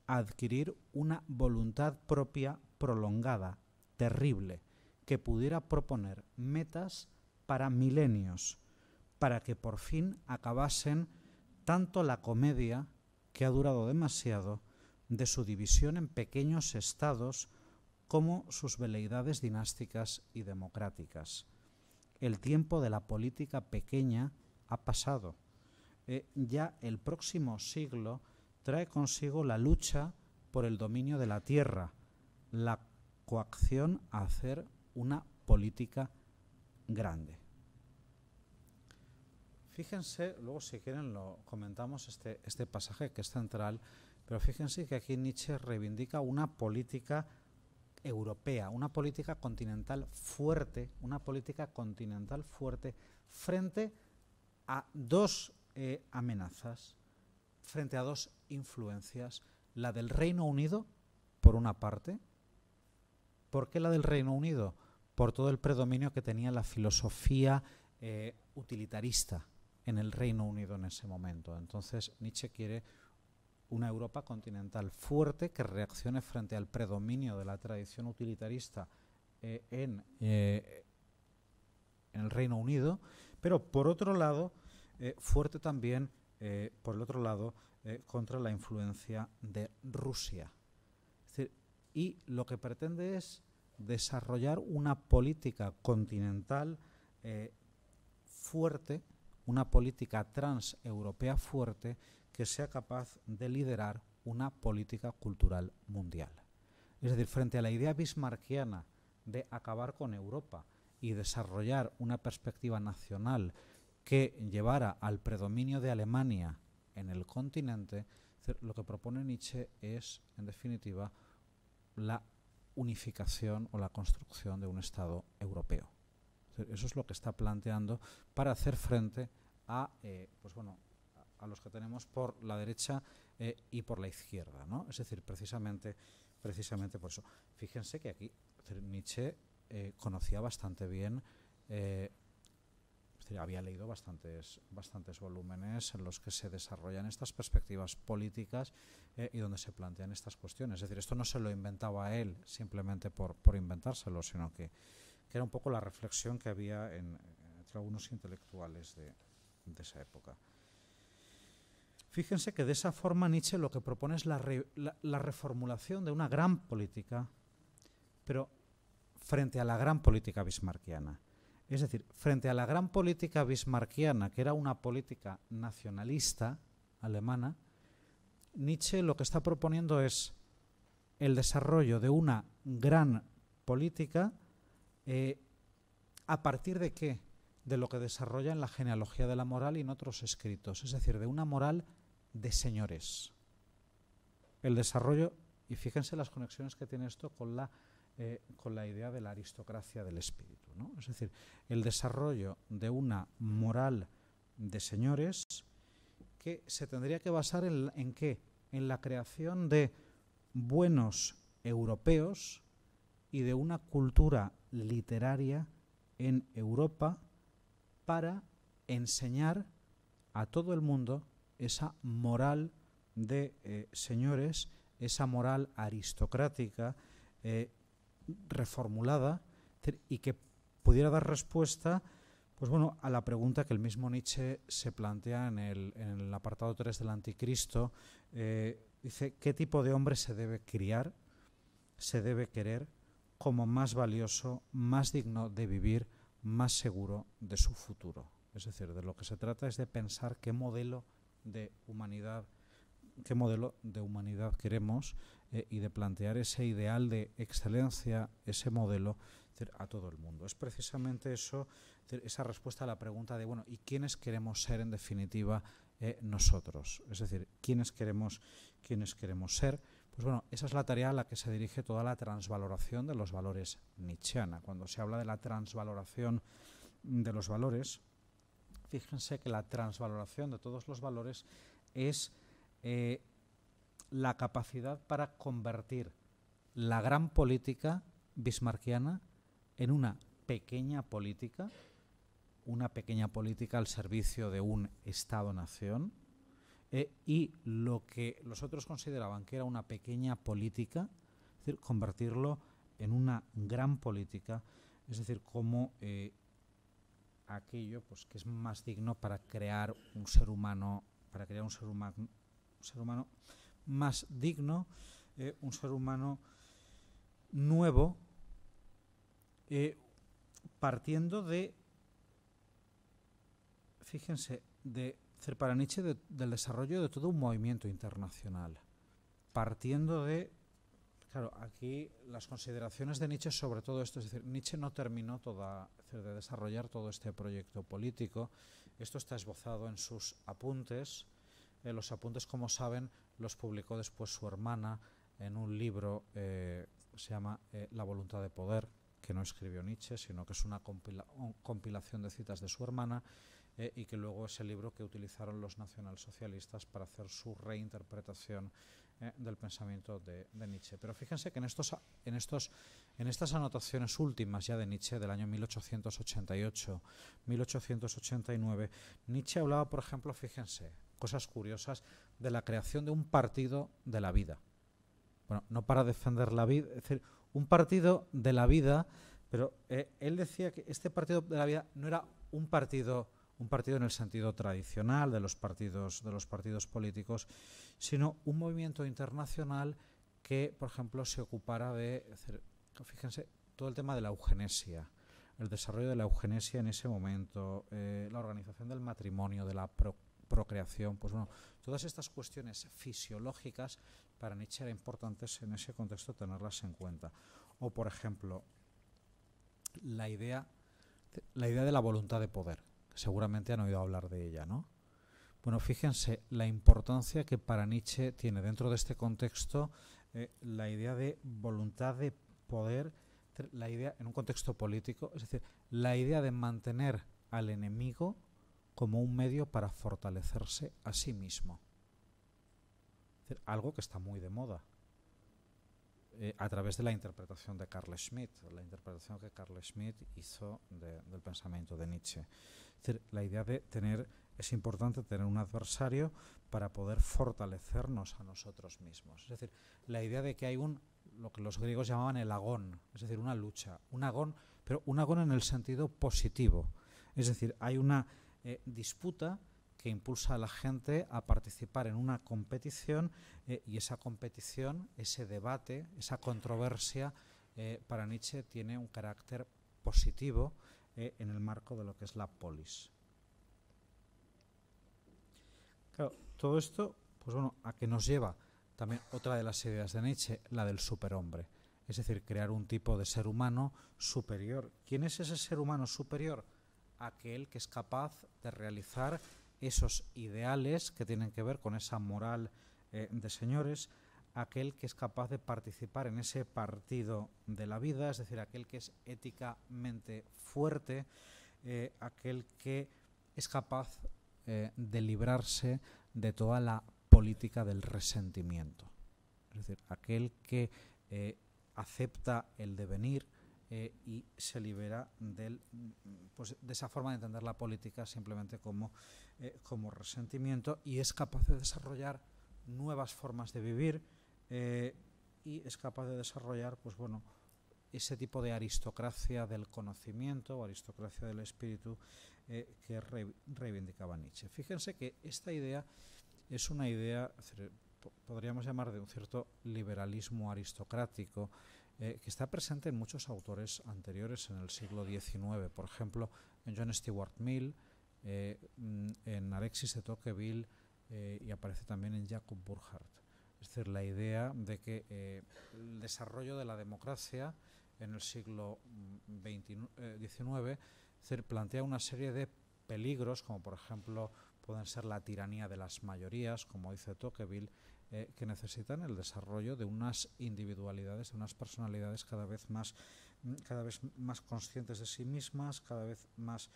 adquirir una voluntad propia prolongada, terrible, que pudiera proponer metas para milenios, para que por fin acabasen tanto la comedia, que ha durado demasiado, de su división en pequeños estados como sus veleidades dinásticas y democráticas. El tiempo de la política pequeña ha pasado. Eh, ya el próximo siglo trae consigo la lucha por el dominio de la tierra, la coacción a hacer una política grande. Fíjense, luego si quieren lo comentamos este, este pasaje que es central, pero fíjense que aquí Nietzsche reivindica una política europea, una política continental fuerte, una política continental fuerte frente a a dos eh, amenazas, frente a dos influencias, la del Reino Unido, por una parte. ¿Por qué la del Reino Unido? Por todo el predominio que tenía la filosofía eh, utilitarista en el Reino Unido en ese momento. Entonces Nietzsche quiere una Europa continental fuerte que reaccione frente al predominio de la tradición utilitarista eh, en, en el Reino Unido pero por otro lado, eh, fuerte también, eh, por el otro lado, eh, contra la influencia de Rusia. y lo que pretende es desarrollar una política continental fuerte, una política transeuropea fuerte que sea capaz de liderar una política cultural mundial. Es decir, frente a la idea bismarquiana de acabar con Europa, y desarrollar una perspectiva nacional que llevara al predominio de Alemania en el continente, lo que propone Nietzsche es, en definitiva, la unificación o la construcción de un Estado europeo. Eso es lo que está planteando para hacer frente a, eh, pues bueno, a los que tenemos por la derecha eh, y por la izquierda, Es decir, precisamente, precisamente por eso. Fíjense que aquí Nietzsche eh, conocía bastante bien, eh, había leído bastantes, bastantes volúmenes en los que se desarrollan estas perspectivas políticas eh, y donde se plantean estas cuestiones. Es decir, esto no se lo inventaba él simplemente por, por inventárselo, sino que, era un poco la reflexión que había entre algunos intelectuales de, esa época. Fíjense que de esa forma Nietzsche lo que propone es la reformulación de una gran política, pero frente a la gran política bismarquiana. Es decir, frente a la gran política bismarquiana, que era una política nacionalista alemana, Nietzsche lo que está proponiendo es el desarrollo de una gran política eh, a partir de qué? De lo que desarrolla en la genealogía de la moral y en otros escritos, es decir, de una moral de señores. El desarrollo, y fíjense las conexiones que tiene esto con la eh, con la idea de la aristocracia del espíritu. Es decir, el desarrollo de una moral de señores que se tendría que basar en, En la creación de buenos europeos y de una cultura literaria en Europa para enseñar a todo el mundo esa moral de eh, señores, esa moral aristocrática eh, reformulada y que pudiera dar respuesta pues bueno, a la pregunta que el mismo Nietzsche se plantea en el, apartado 3 del Anticristo, eh, dice, ¿qué tipo de hombre se debe criar, se debe querer como más valioso, más digno de vivir, más seguro de su futuro? Es decir, de lo que se trata es de pensar qué modelo de humanidad qué modelo de humanidad queremos eh, y de plantear ese ideal de excelencia, ese modelo a todo el mundo. Es precisamente eso, esa respuesta a la pregunta de, bueno, ¿y quiénes queremos ser en definitiva eh, nosotros? Es decir, ¿quiénes queremos, ¿quiénes queremos ser? Pues bueno, esa es la tarea a la que se dirige toda la transvaloración de los valores nietzscheana. Cuando se habla de la transvaloración de los valores, fíjense que la transvaloración de todos los valores es eh, la capacidad para convertir la gran política bismarquiana en una pequeña política, una pequeña política al servicio de un Estado-nación, eh, y lo que los otros consideraban que era una pequeña política, es decir, convertirlo en una gran política, es decir, como eh, aquello pues, que es más digno para crear un ser humano, para crear un ser humano un ser humano más digno, eh, un ser humano nuevo, eh, partiendo de, fíjense, de para Nietzsche del desarrollo de todo un movimiento internacional, partiendo de, claro, aquí las consideraciones de Nietzsche sobre todo esto, es decir, Nietzsche no terminó toda, de desarrollar todo este proyecto político, esto está esbozado en sus apuntes, eh, los apuntes, como saben, los publicó después su hermana en un libro eh, se llama eh, La voluntad de poder, que no escribió Nietzsche, sino que es una compilación de citas de su hermana y que luego es el libro que utilizaron los nacionalsocialistas para hacer su reinterpretación del pensamiento de, Nietzsche. Pero fíjense que en, estos, en, estos, en estas anotaciones últimas ya de Nietzsche del año 1888-1889, Nietzsche hablaba, por ejemplo, fíjense, cosas curiosas de la creación de un partido de la vida. Bueno, no para defender la vida, es decir, un partido de la vida, pero eh, él decía que este partido de la vida no era un partido un partido en el sentido tradicional de los partidos de los partidos políticos, sino un movimiento internacional que, por ejemplo, se ocupara de fíjense todo el tema de la eugenesia, el desarrollo de la eugenesia en ese momento, eh, la organización del matrimonio, de la procreación, pues bueno, todas estas cuestiones fisiológicas para Nietzsche eran importantes en ese contexto tenerlas en cuenta. O por ejemplo, la idea, la idea de la voluntad de poder, que seguramente han oído hablar de ella, ¿no? Bueno, fíjense la importancia que para Nietzsche tiene dentro de este contexto eh, la idea de voluntad de poder, la idea en un contexto político, es decir, la idea de mantener al enemigo como un medio para fortalecerse a sí mismo. algo que está muy de moda eh, a través de la interpretación de Carl Schmitt, la interpretación que Carl Schmitt hizo del pensamiento de Nietzsche. Es decir, la idea de tener, es importante tener un adversario para poder fortalecernos a nosotros mismos. Es decir, la idea de que hay un lo que los griegos llamaban el agón, es decir, una lucha, un agón, pero un agón en el sentido positivo. Es decir, hay una eh, disputa que impulsa a la gente a participar en una competición eh, y esa competición, ese debate, esa controversia, eh, para Nietzsche tiene un carácter positivo en el marco de lo que es la polis. todo esto, pues bueno, a que nos lleva también otra de las ideas de Nietzsche, la del superhombre es decir, crear un tipo de ser humano superior. ¿Quién es ese ser humano superior? aquel que es capaz de realizar esos ideales que tienen que ver con esa moral eh, de señores, aquel que es capaz de participar en ese partido de la vida, es decir, aquel que es éticamente fuerte, eh, aquel que es capaz eh, de librarse de toda la política del resentimiento, es decir, aquel que acepta el devenir, eh, y se libera del, pues, de esa forma de entender la política simplemente como, eh, resentimiento y es capaz de desarrollar nuevas formas de vivir eh, y es capaz de desarrollar pues, bueno, ese tipo de aristocracia del conocimiento o aristocracia del espíritu que reivindicaba Nietzsche. Fíjense que esta idea es una idea, podríamos llamar de un cierto liberalismo aristocrático, eh, que está presente en muchos autores anteriores en el siglo XIX, por ejemplo, en John Stuart Mill, eh, mm, en Alexis de Tocqueville eh, y aparece también en Jacob Burckhardt. Es decir, la idea de que el desarrollo de la democracia en el siglo XIX mm, plantea una serie de peligros, como por ejemplo pueden ser la tiranía de las mayorías, como dice Tocqueville, eh, que necesitan el desarrollo de unas individualidades, de unas personalidades cada vez más, mm, cada vez más conscientes de sí mismas, cada vez más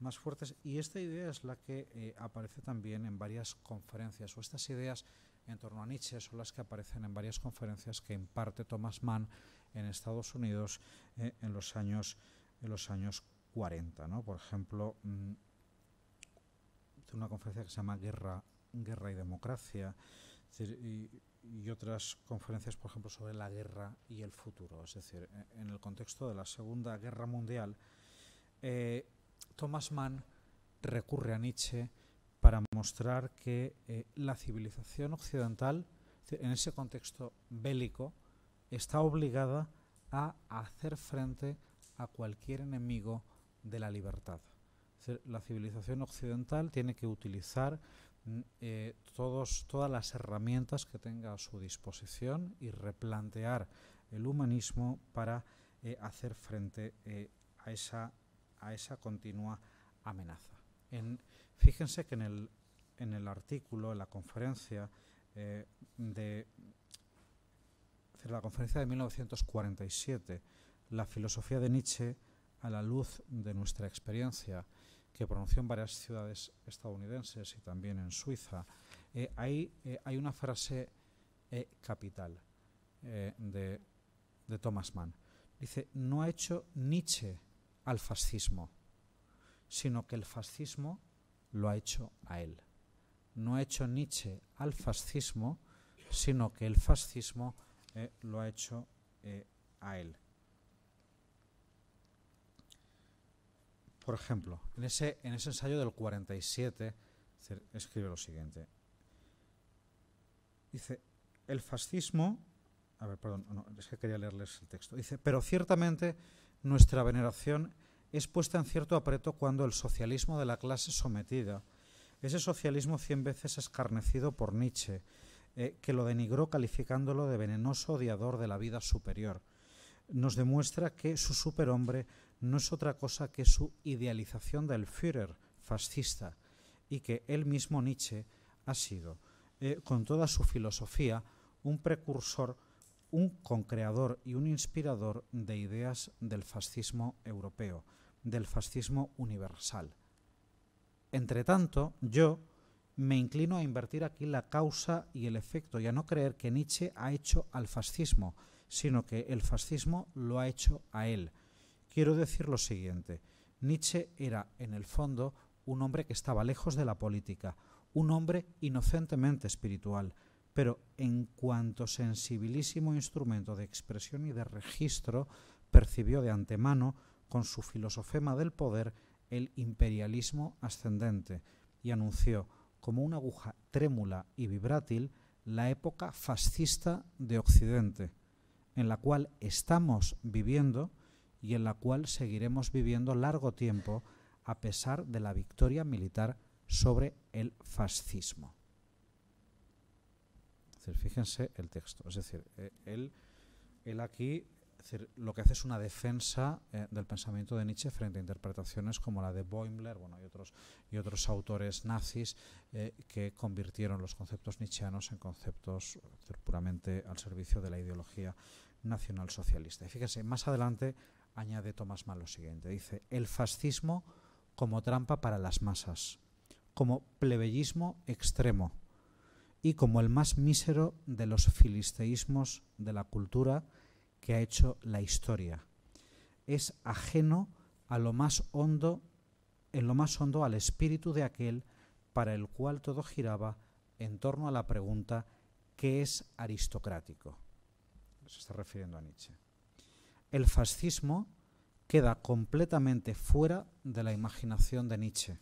más fuertes y esta idea es la que eh, aparece también en varias conferencias o estas ideas en torno a Nietzsche son las que aparecen en varias conferencias que imparte Thomas Mann en Estados Unidos eh, en los años en los años 40 ¿no? por ejemplo mm, una conferencia que se llama Guerra, Guerra y Democracia y, otras conferencias, por ejemplo, sobre la guerra y el futuro. Es decir, e, en el contexto de la Segunda Guerra Mundial, eh, Thomas Mann recurre a Nietzsche para mostrar que eh, la civilización occidental, en ese contexto bélico, está obligada a hacer frente a cualquier enemigo de la libertad la civilización occidental tiene que utilizar mm, eh, todas las herramientas que tenga a su disposición y replantear el humanismo para eh, hacer frente eh, a, esa, a esa continua amenaza. fíjense que en el, artículo, en la conferencia de la conferencia de 1947, la filosofía de Nietzsche a la luz de nuestra experiencia, que pronunció en varias ciudades estadounidenses y también en Suiza, eh, ahí eh, hay una frase eh, capital de, de Thomas Mann. Dice, no ha hecho Nietzsche al fascismo, sino que el fascismo lo ha hecho a él. No ha hecho Nietzsche al fascismo, sino que el fascismo lo ha hecho a él. Por ejemplo, en ese, ensayo del 47 escribe lo siguiente. Dice, el fascismo... A ver, perdón, es que quería leerles el texto. Dice, pero ciertamente nuestra veneración es puesta en cierto apreto cuando el socialismo de la clase sometida, ese socialismo cien veces escarnecido por Nietzsche, eh, que lo denigró calificándolo de venenoso odiador de la vida superior, nos demuestra que su superhombre no es otra cosa que su idealización del Führer fascista y que él mismo Nietzsche ha sido, eh, con toda su filosofía, un precursor, un concreador y un inspirador de ideas del fascismo europeo, del fascismo universal. Entre tanto, yo me inclino a invertir aquí la causa y el efecto y a no creer que Nietzsche ha hecho al fascismo, sino que el fascismo lo ha hecho a él. Quiero decir lo siguiente, Nietzsche era, en el fondo, un hombre que estaba lejos de la política, un hombre inocentemente espiritual, pero en cuanto sensibilísimo instrumento de expresión y de registro, percibió de antemano, con su filosofema del poder, el imperialismo ascendente y anunció, como una aguja trémula y vibrátil, la época fascista de Occidente, en la cual estamos viviendo y en la cual seguiremos viviendo largo tiempo a pesar de la victoria militar sobre el fascismo. fíjense el texto. Es decir, eh, él, él aquí lo que hace es una defensa eh, del pensamiento de Nietzsche frente a interpretaciones como la de Boimler bueno, y, otros, y otros autores nazis eh, que convirtieron los conceptos nietzscheanos en conceptos puramente al servicio de la ideología nacionalsocialista. Y fíjense, más adelante añade Tomás Malo lo siguiente. Dice, el fascismo como trampa para las masas, como plebeyismo extremo y como el más mísero de los filisteísmos de la cultura que ha hecho la historia. Es ajeno a lo más hondo, en lo más hondo al espíritu de aquel para el cual todo giraba en torno a la pregunta ¿qué es aristocrático? Se está refiriendo a Nietzsche el fascismo queda completamente fuera de la imaginación de Nietzsche.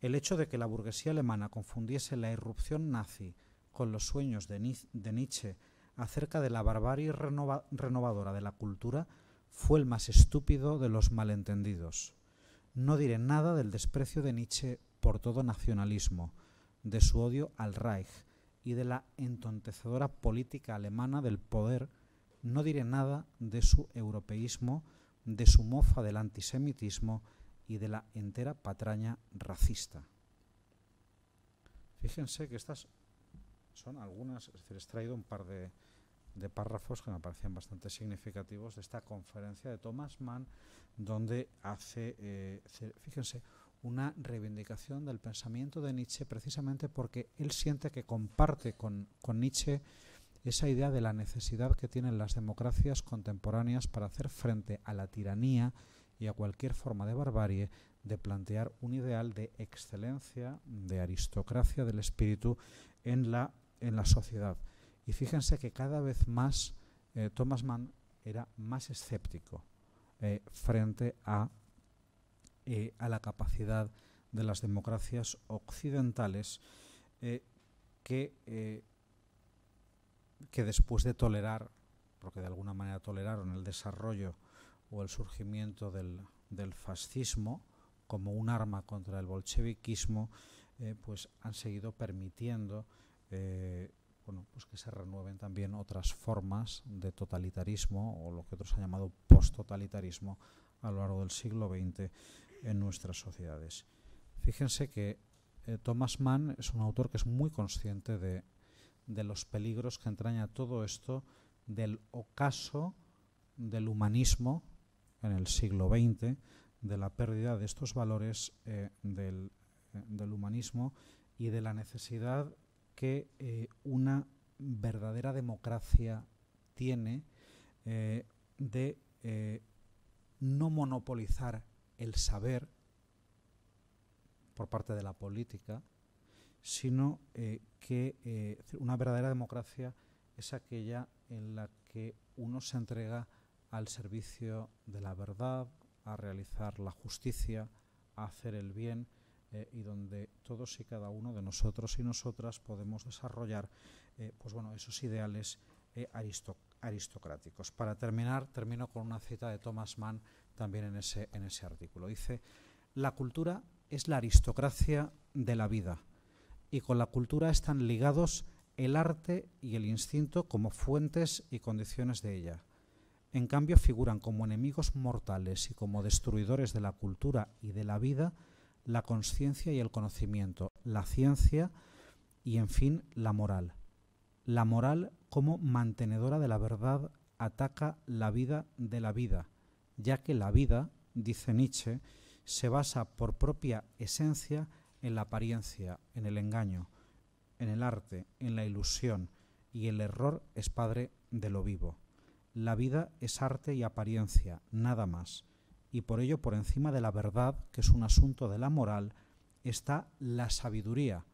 El hecho de que la burguesía alemana confundiese la irrupción nazi con los sueños de Nietzsche acerca de la barbarie renovadora de la cultura fue el más estúpido de los malentendidos. No diré nada del desprecio de Nietzsche por todo nacionalismo, de su odio al Reich y de la entontecedora política alemana del poder no diré nada de su europeísmo, de su mofa del antisemitismo y de la entera patraña racista. Fíjense que estas son algunas, es decir, he extraído un par de, párrafos que me parecían bastante significativos de esta conferencia de Thomas Mann, donde hace, eh, fíjense, una reivindicación del pensamiento de Nietzsche precisamente porque él siente que comparte con, con Nietzsche esa idea de la necesidad que tienen las democracias contemporáneas para hacer frente a la tiranía y a cualquier forma de barbarie de plantear un ideal de excelencia, de aristocracia del espíritu en la, en la sociedad. Y fíjense que cada vez más eh, Thomas Mann era más escéptico eh, frente a, eh, a, la capacidad de las democracias occidentales que que después de tolerar, porque de alguna manera toleraron el desarrollo o el surgimiento del, fascismo como un arma contra el bolcheviquismo, eh, pues han seguido permitiendo eh, bueno, pues que se renueven también otras formas de totalitarismo o lo que otros han llamado post-totalitarismo a lo largo del siglo XX en nuestras sociedades. Fíjense que eh, Thomas Mann es un autor que es muy consciente de de los peligros que entraña todo esto del ocaso del humanismo en el siglo XX, de la pérdida de estos valores eh, eh, del, humanismo y de la necesidad que eh, una verdadera democracia tiene de no monopolizar el saber por parte de la política, sino eh, que eh, una verdadera democracia es aquella en la que uno se entrega al servicio de la verdad, a realizar la justicia, a hacer el bien eh, y donde todos y cada uno de nosotros y nosotras podemos desarrollar pues esos ideales aristocráticos. Para terminar, termino con una cita de Thomas Mann también en ese artículo. Dice, la cultura es la aristocracia de la vida y con la cultura están ligados el arte y el instinto como fuentes y condiciones de ella. En cambio, figuran como enemigos mortales y como destruidores de la cultura y de la vida la conciencia y el conocimiento, la ciencia y, en fin, la moral. La moral como mantenedora de la verdad ataca la vida de la vida, ya que la vida, dice Nietzsche, se basa por propia esencia en la apariencia, en el engaño, en el arte, en la ilusión, y el error es padre de lo vivo. La vida es arte y apariencia, nada más, y por ello por encima de la verdad, que es un asunto de la moral, está la sabiduría,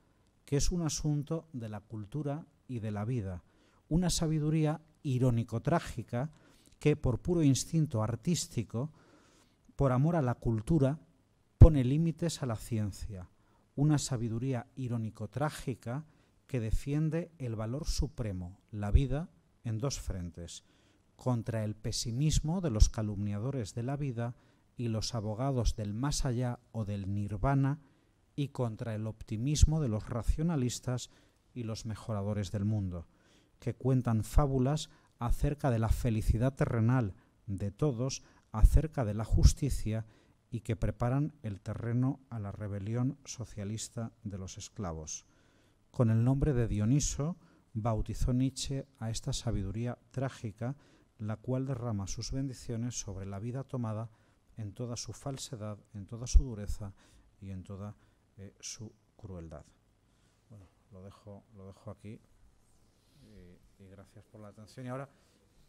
que es un asunto de la cultura y de la vida, una sabiduría irónico-trágica que por puro instinto artístico, por amor a la cultura, pone límites a la ciencia, una sabiduría irónico-trágica que defiende el valor supremo, la vida, en dos frentes, contra el pesimismo de los calumniadores de la vida y los abogados del más allá o del nirvana, y contra el optimismo de los racionalistas y los mejoradores del mundo, que cuentan fábulas acerca de la felicidad terrenal de todos, acerca de la justicia y que preparan el terreno a la rebelión socialista de los esclavos. Con el nombre de Dioniso bautizó Nietzsche a esta sabiduría trágica, la cual derrama sus bendiciones sobre la vida tomada en toda su falsedad, en toda su dureza y en toda eh, su crueldad. Bueno, lo dejo, lo dejo aquí eh, y gracias por la atención. Y ahora,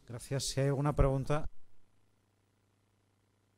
gracias si hay alguna pregunta.